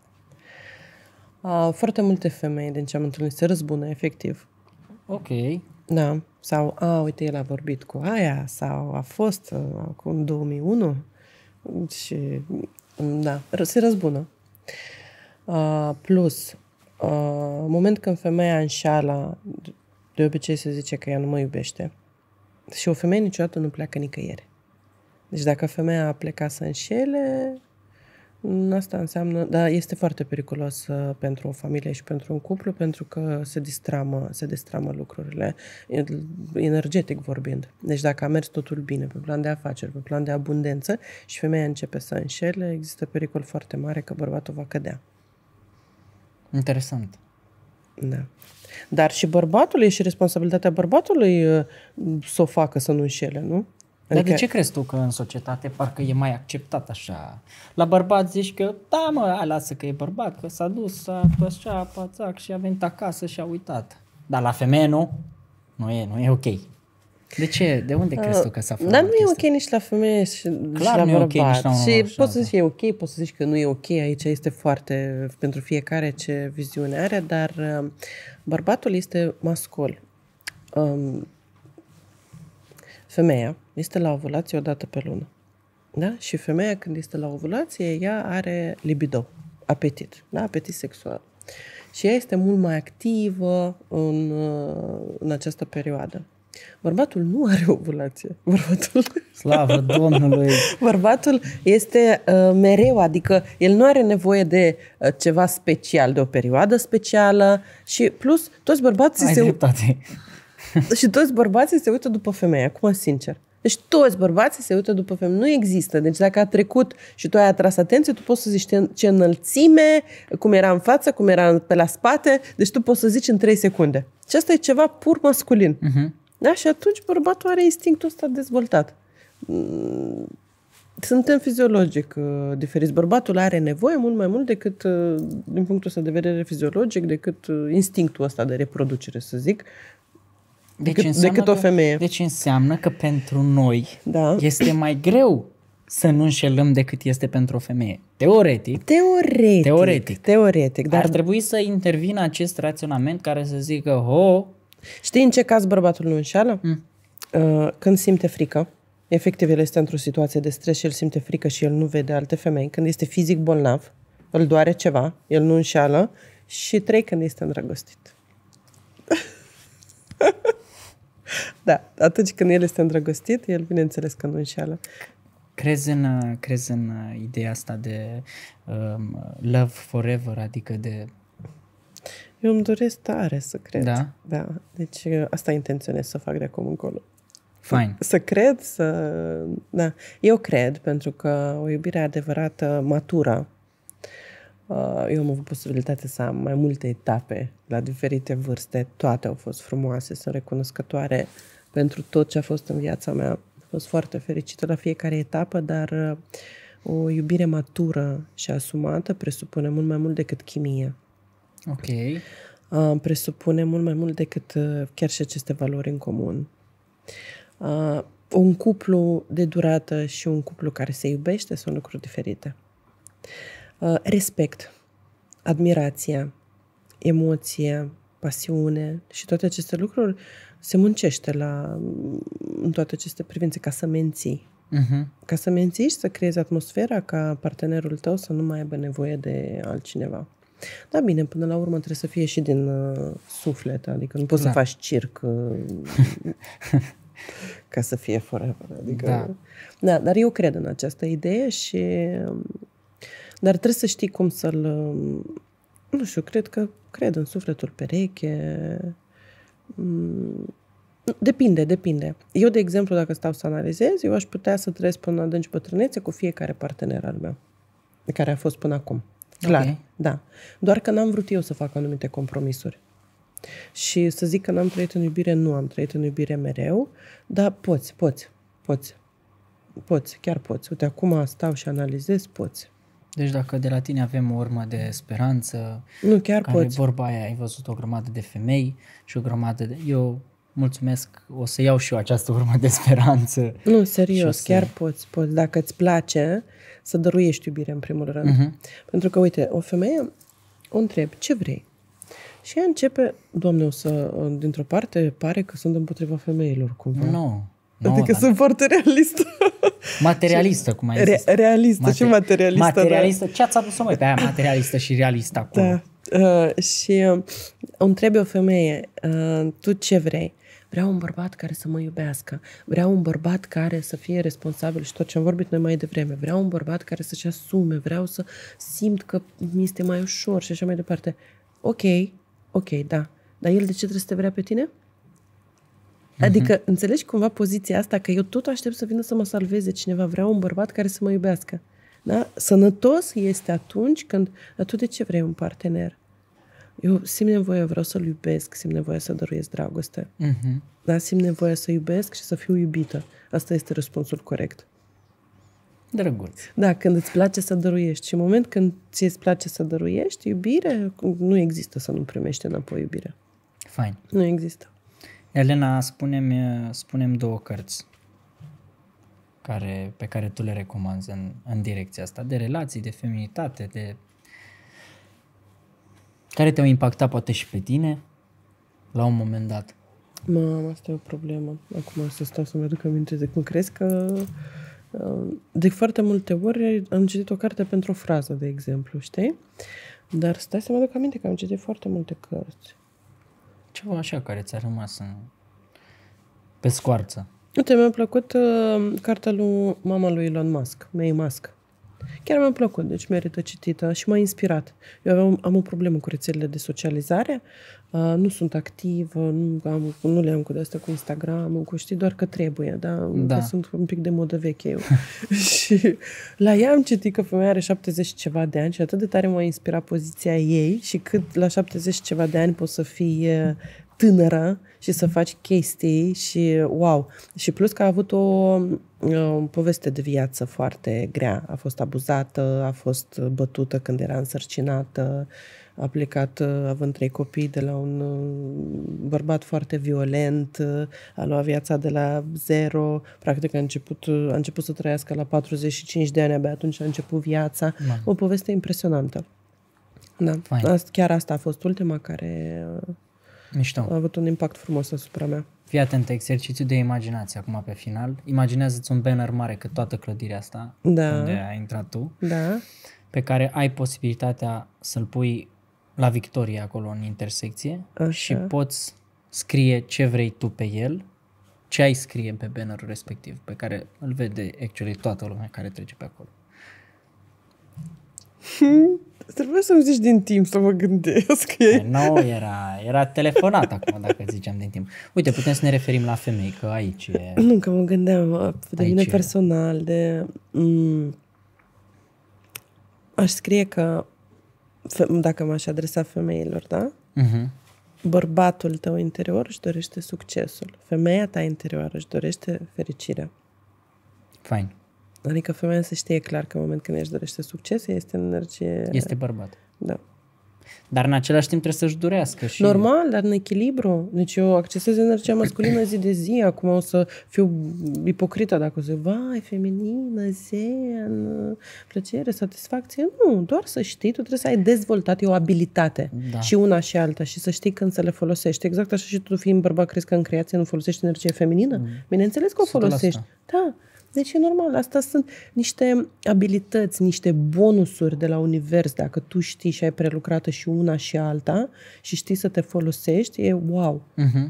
A, foarte multe femei, din ce am întâlnit, se răzbună, efectiv. Ok. Da. Sau, a, uite, el a vorbit cu aia, sau a fost uh, acum 2001 și, da, se răzbună. Uh, plus, Uh, moment când femeia înșală, de obicei se zice că ea nu mă iubește. Și o femeie niciodată nu pleacă nicăieri. Deci dacă femeia a plecat să înșele, mm, asta înseamnă, dar este foarte periculos uh, pentru o familie și pentru un cuplu, pentru că se distramă, se distramă lucrurile, energetic vorbind. Deci dacă a mers totul bine pe plan de afaceri, pe plan de abundență și femeia începe să înșele, există pericol foarte mare că bărbatul va cădea. Interesant. Da. Dar și bărbatul, e și responsabilitatea bărbatului uh,
să o facă, să nu înșele, nu? Dar adică... de ce crezi tu că în societate parcă e mai acceptat așa? La bărbat zici că, da mă, a, lasă că e bărbat, că s-a dus, s-a așa, pațac și a venit acasă și a uitat. Dar la femeie nu? Nu e, nu e ok. De ce? De unde crezi tu că s-a făcut? Dar nu e ok nici la femeie și, și la bărbat. E Okay, nici la un și poți
să da. zici e ok, poți să zici că nu e ok, aici este foarte, pentru fiecare ce viziune are, dar um, bărbatul este mascul. Um, femeia este la ovulație o dată pe lună. Da? Și femeia când este la ovulație, ea are libido, apetit, da? apetit sexual. Și ea este mult mai activă în, uh, în această perioadă. Bărbatul nu are ovulație. Bărbatul...
Slavă Domnului!
Bărbatul este uh, mereu, adică el nu are nevoie de uh, ceva special, de o perioadă specială și plus toți bărbații Ai se... uită. și toți bărbații se uită după femeie, acum sincer. Deci toți bărbații se uită după femeie. Nu există. Deci dacă a trecut și tu ai atras atenție, tu poți să zici ce înălțime, cum era în față, cum era pe la spate. Deci tu poți să zici în 3 secunde. Și asta e ceva pur masculin. Uh-huh. Da? Și atunci bărbatul are instinctul ăsta dezvoltat. Mm, suntem fiziologic uh, diferiți. Bărbatul are nevoie mult mai mult decât, uh, din punctul ăsta de vedere fiziologic,
decât uh, instinctul ăsta de reproducere, să zic,
decât, deci decât o
femeie. Că, deci înseamnă că pentru noi da. este mai greu să nu înșelăm decât este pentru o femeie. Teoretic. Teoretic. Teoretic. Teoretic. Dar ar trebui să intervină acest raționament care să zică, ho, Știi în ce caz bărbatul nu înșeală? Mm.
Uh, când simte frică, efectiv el este într-o situație de stres și el simte frică și el nu vede alte femei. Când este fizic bolnav, îl doare ceva, el nu înșeală. Și trei, când este îndrăgostit. da, atunci când el este îndrăgostit, el bineînțeles că nu înșeală.
Crezi în, crezi în ideea asta de um, love forever, adică de
eu îmi doresc tare să cred. Da? Da. Deci asta intenționez să fac de acum încolo. Fain. Să cred, să... Da. Eu cred, pentru că o iubire adevărată, matură, uh, eu am avut posibilitatea să am mai multe etape la diferite vârste. Toate au fost frumoase, sunt recunoscătoare pentru tot ce a fost în viața mea. Am fost foarte fericită la fiecare etapă, dar uh, o iubire matură și asumată presupune mult mai mult decât chimie. Ok. presupune mult mai mult decât uh, chiar și aceste valori în comun. Uh, un cuplu de durată și un cuplu care se iubește sunt lucruri diferite. Uh, respect, admirația, emoție, pasiune și toate aceste lucruri se muncește la, mm, în toate aceste privințe ca să menții. Uh-huh. Ca să menții și să creezi atmosfera ca partenerul tău să nu mai aibă nevoie de altcineva. Da, bine, până la urmă trebuie să fie și din uh, suflet, adică nu poți da. să faci circ uh, ca să fie forever. Adică, da. da, dar eu cred în această idee și... Um, dar trebuie să știi cum să-l... Um, nu știu, cred că cred în sufletul pereche. Mm, depinde, depinde. Eu, de exemplu, dacă stau să analizez, eu aș putea să trăiesc până adânci bătrânețe cu fiecare partener al meu, care a fost până acum. Clar, okay. da. Doar că n-am vrut eu să fac anumite compromisuri. Și să zic că n-am trăit în iubire, nu am trăit în iubire mereu, dar poți, poți, poți. Poți, chiar poți. Uite, acum stau și
analizez, poți. Deci dacă de la tine avem o urmă de speranță, nu, chiar care poți. vorba aia, ai văzut o grămadă de femei și o grămadă de... Eu mulțumesc, o să iau și eu această urmă de speranță. Nu,
serios, să... chiar poți, poți, dacă îți place, să dăruiești iubire în primul rând. Uh-huh. Pentru că, uite, o femeie o întreb, ce vrei? Și ea începe, doamne, o să, dintr-o parte, pare că sunt împotriva femeilor, cumva. Nu. No. No, adică dar... sunt foarte realistă.
Materialistă, cum ai zis. Re-
realistă Mater- și materialistă. Materialistă, da. ce
ați adus-o mai pe aia materialistă și realistă da. acum? Da. Uh, și
uh, o întrebe o femeie, uh, tu ce vrei? Vreau un bărbat care să mă iubească. Vreau un bărbat care să fie responsabil și tot ce am vorbit noi mai devreme. Vreau un bărbat care să-și asume. Vreau să simt că mi este mai ușor și așa mai departe. Ok, ok, da. Dar el de ce trebuie să te vrea pe tine? Mhm. Adică, uh-huh. înțelegi cumva poziția asta că eu tot aștept să vină să mă salveze cineva. Vreau un bărbat care să mă iubească. Da? Sănătos este atunci când... Dar tu de ce vrei un partener? Eu simt nevoia, vreau să-l iubesc, simt nevoia să dăruiesc dragoste. Uh-huh. Dar simt nevoia să iubesc și să fiu iubită. Asta este răspunsul corect. Drăguț. Da, când îți place să dăruiești. Și în moment când ți îți place să dăruiești, iubire, nu există să nu primești înapoi iubire. Fain. Nu există.
Elena, spunem, spunem două cărți care, pe care tu le recomanzi în, în direcția asta, de relații, de feminitate, de care te-au impactat poate și pe tine la un moment dat? Mamă, asta e o problemă.
Acum să stau să-mi aduc aminte de cum crezi că... Uh, de foarte multe ori am citit o carte pentru o frază, de exemplu, știi? Dar stai să-mi aduc aminte că am citit foarte multe cărți.
Ceva așa care ți-a rămas în... pe scoarță.
Uite, mi-a plăcut uh, cartea lui mama lui Elon Musk, May Musk. Chiar mi-a plăcut, deci merită citită și m-a inspirat. Eu aveam, am o problemă cu rețelele de socializare, uh, nu sunt activă, nu, am, nu le am cu de cu Instagram, cu știi, doar că trebuie, da? da. Că sunt un pic de modă veche eu. și la ea am citit că femeia are 70 ceva de ani și atât de tare m-a inspirat poziția ei și cât la 70 ceva de ani poți să fii uh, tânără și să faci chestii și wow. Și plus că a avut o, o poveste de viață foarte grea. A fost abuzată, a fost bătută când era însărcinată, a plecat având trei copii de la un uh, bărbat foarte violent, a luat viața de la zero, practic a început, a început să trăiască la 45 de ani, abia atunci a început viața. Man. O poveste impresionantă. Da. Fine. Chiar asta a fost ultima
care Mișto. A avut un impact frumos asupra mea. Fii atent, exercițiu de imaginație acum pe final. Imaginează-ți un banner mare cât toată clădirea asta da. unde ai intrat tu, da. pe care ai posibilitatea să-l pui la victorie acolo în intersecție Așa. și poți scrie ce vrei tu pe el, ce ai scrie pe bannerul respectiv, pe care îl vede actually toată lumea care trece pe acolo. Trebuie să-mi zici din timp să mă gândesc. Ei... Nu, era, era telefonat acum dacă ziceam din timp. Uite, putem să ne referim la femei, că aici e... Nu, că
mă gândeam uh, de aici mine e. personal, de... M- mm, aș scrie că dacă m-aș adresa femeilor, da? Uh-huh. Bărbatul tău interior își dorește succesul. Femeia ta interioară își dorește fericirea. Fine. Adică femeia să știe clar că în momentul
când își dorește succes, este în energie... Este bărbat. Da. Dar în același timp trebuie să-și durească și...
Normal, dar în echilibru. Deci eu accesez energia masculină zi de zi. Acum o să fiu ipocrită dacă o să zic, vai, feminină, zen, plăcere, satisfacție. Nu, doar să știi, tu trebuie să ai dezvoltat o abilitate. Da. Și una și alta. Și să știi când să le folosești. Exact așa și tu fiind bărbat crezi că în creație nu folosești energie feminină? Mm. Bineînțeles că o folosești. Da. Deci e normal, asta sunt niște abilități, niște bonusuri de la univers. Dacă tu știi și ai prelucrată și una și alta
și știi să te folosești, e wow. Uh-huh.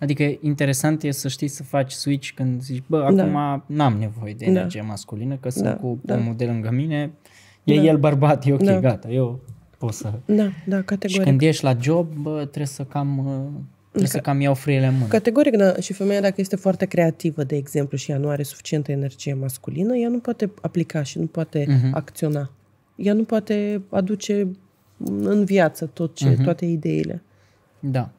Adică interesant e să știi să faci switch când zici, bă, da. acum da. n-am nevoie de da. energie da. masculină, că sunt da. cu da. un model lângă mine, e da. el bărbat, e ok, da. gata, eu pot să... Da,
da, categoric. Și când ești
la job, bă, trebuie să cam uh, Adică că, cam iau frâiele în mână.
Categoric, da. Și femeia, dacă este foarte creativă, de exemplu, și ea nu are suficientă energie masculină, ea nu poate aplica și nu poate
uh-huh. acționa. Ea nu poate aduce în viață tot ce, uh-huh. toate ideile. Da.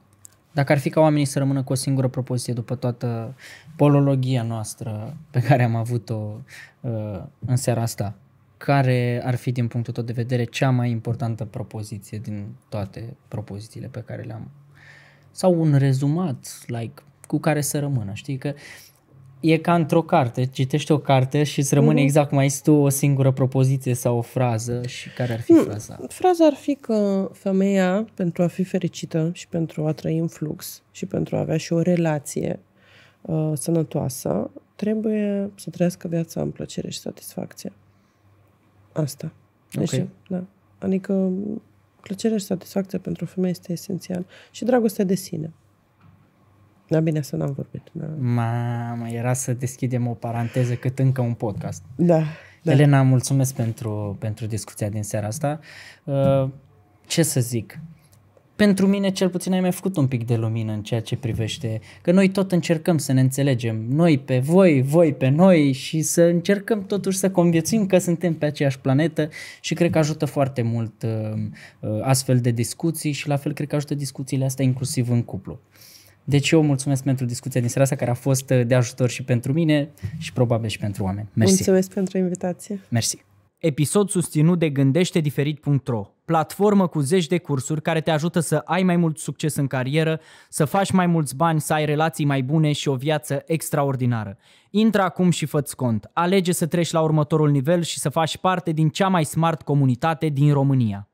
Dacă ar fi ca oamenii să rămână cu o singură propoziție după toată polologia noastră pe care am avut-o uh, în seara asta, care ar fi, din punctul tău de vedere, cea mai importantă propoziție din toate propozițiile pe care le-am sau un rezumat, like, cu care să rămână, știi? Că e ca într-o carte, citești o carte și îți rămâne mm-hmm. exact mai este tu o singură propoziție sau o frază și care ar fi hmm, fraza? Fraza
ar fi că femeia, pentru a fi fericită și pentru a trăi în flux și pentru a avea și o relație uh, sănătoasă, trebuie să trăiască viața în plăcere și satisfacție. Asta. Deci, okay. da. Adică Plăcerea și satisfacția pentru o femeie este esențial. Și dragostea de sine. Da, bine, să n-am vorbit.
Da. Mamă, era să deschidem o paranteză cât încă un podcast. Da. da. Elena, mulțumesc pentru, pentru discuția din seara asta. Uh, ce să zic? pentru mine cel puțin ai mai făcut un pic de lumină în ceea ce privește, că noi tot încercăm să ne înțelegem, noi pe voi, voi pe noi și să încercăm totuși să conviețim că suntem pe aceeași planetă și cred că ajută foarte mult uh, uh, astfel de discuții și la fel cred că ajută discuțiile astea inclusiv în cuplu. Deci eu mulțumesc pentru discuția din seara asta care a fost uh, de ajutor și pentru mine și probabil și pentru oameni. Mersi.
Mulțumesc pentru invitație.
Mersi. Episod susținut de gândește diferit.ro platformă cu zeci de cursuri care te ajută să ai mai mult succes în carieră, să faci mai mulți bani, să ai relații mai bune și o viață extraordinară. Intră acum și fă cont. Alege să treci la următorul nivel și să faci parte din cea mai smart comunitate din România.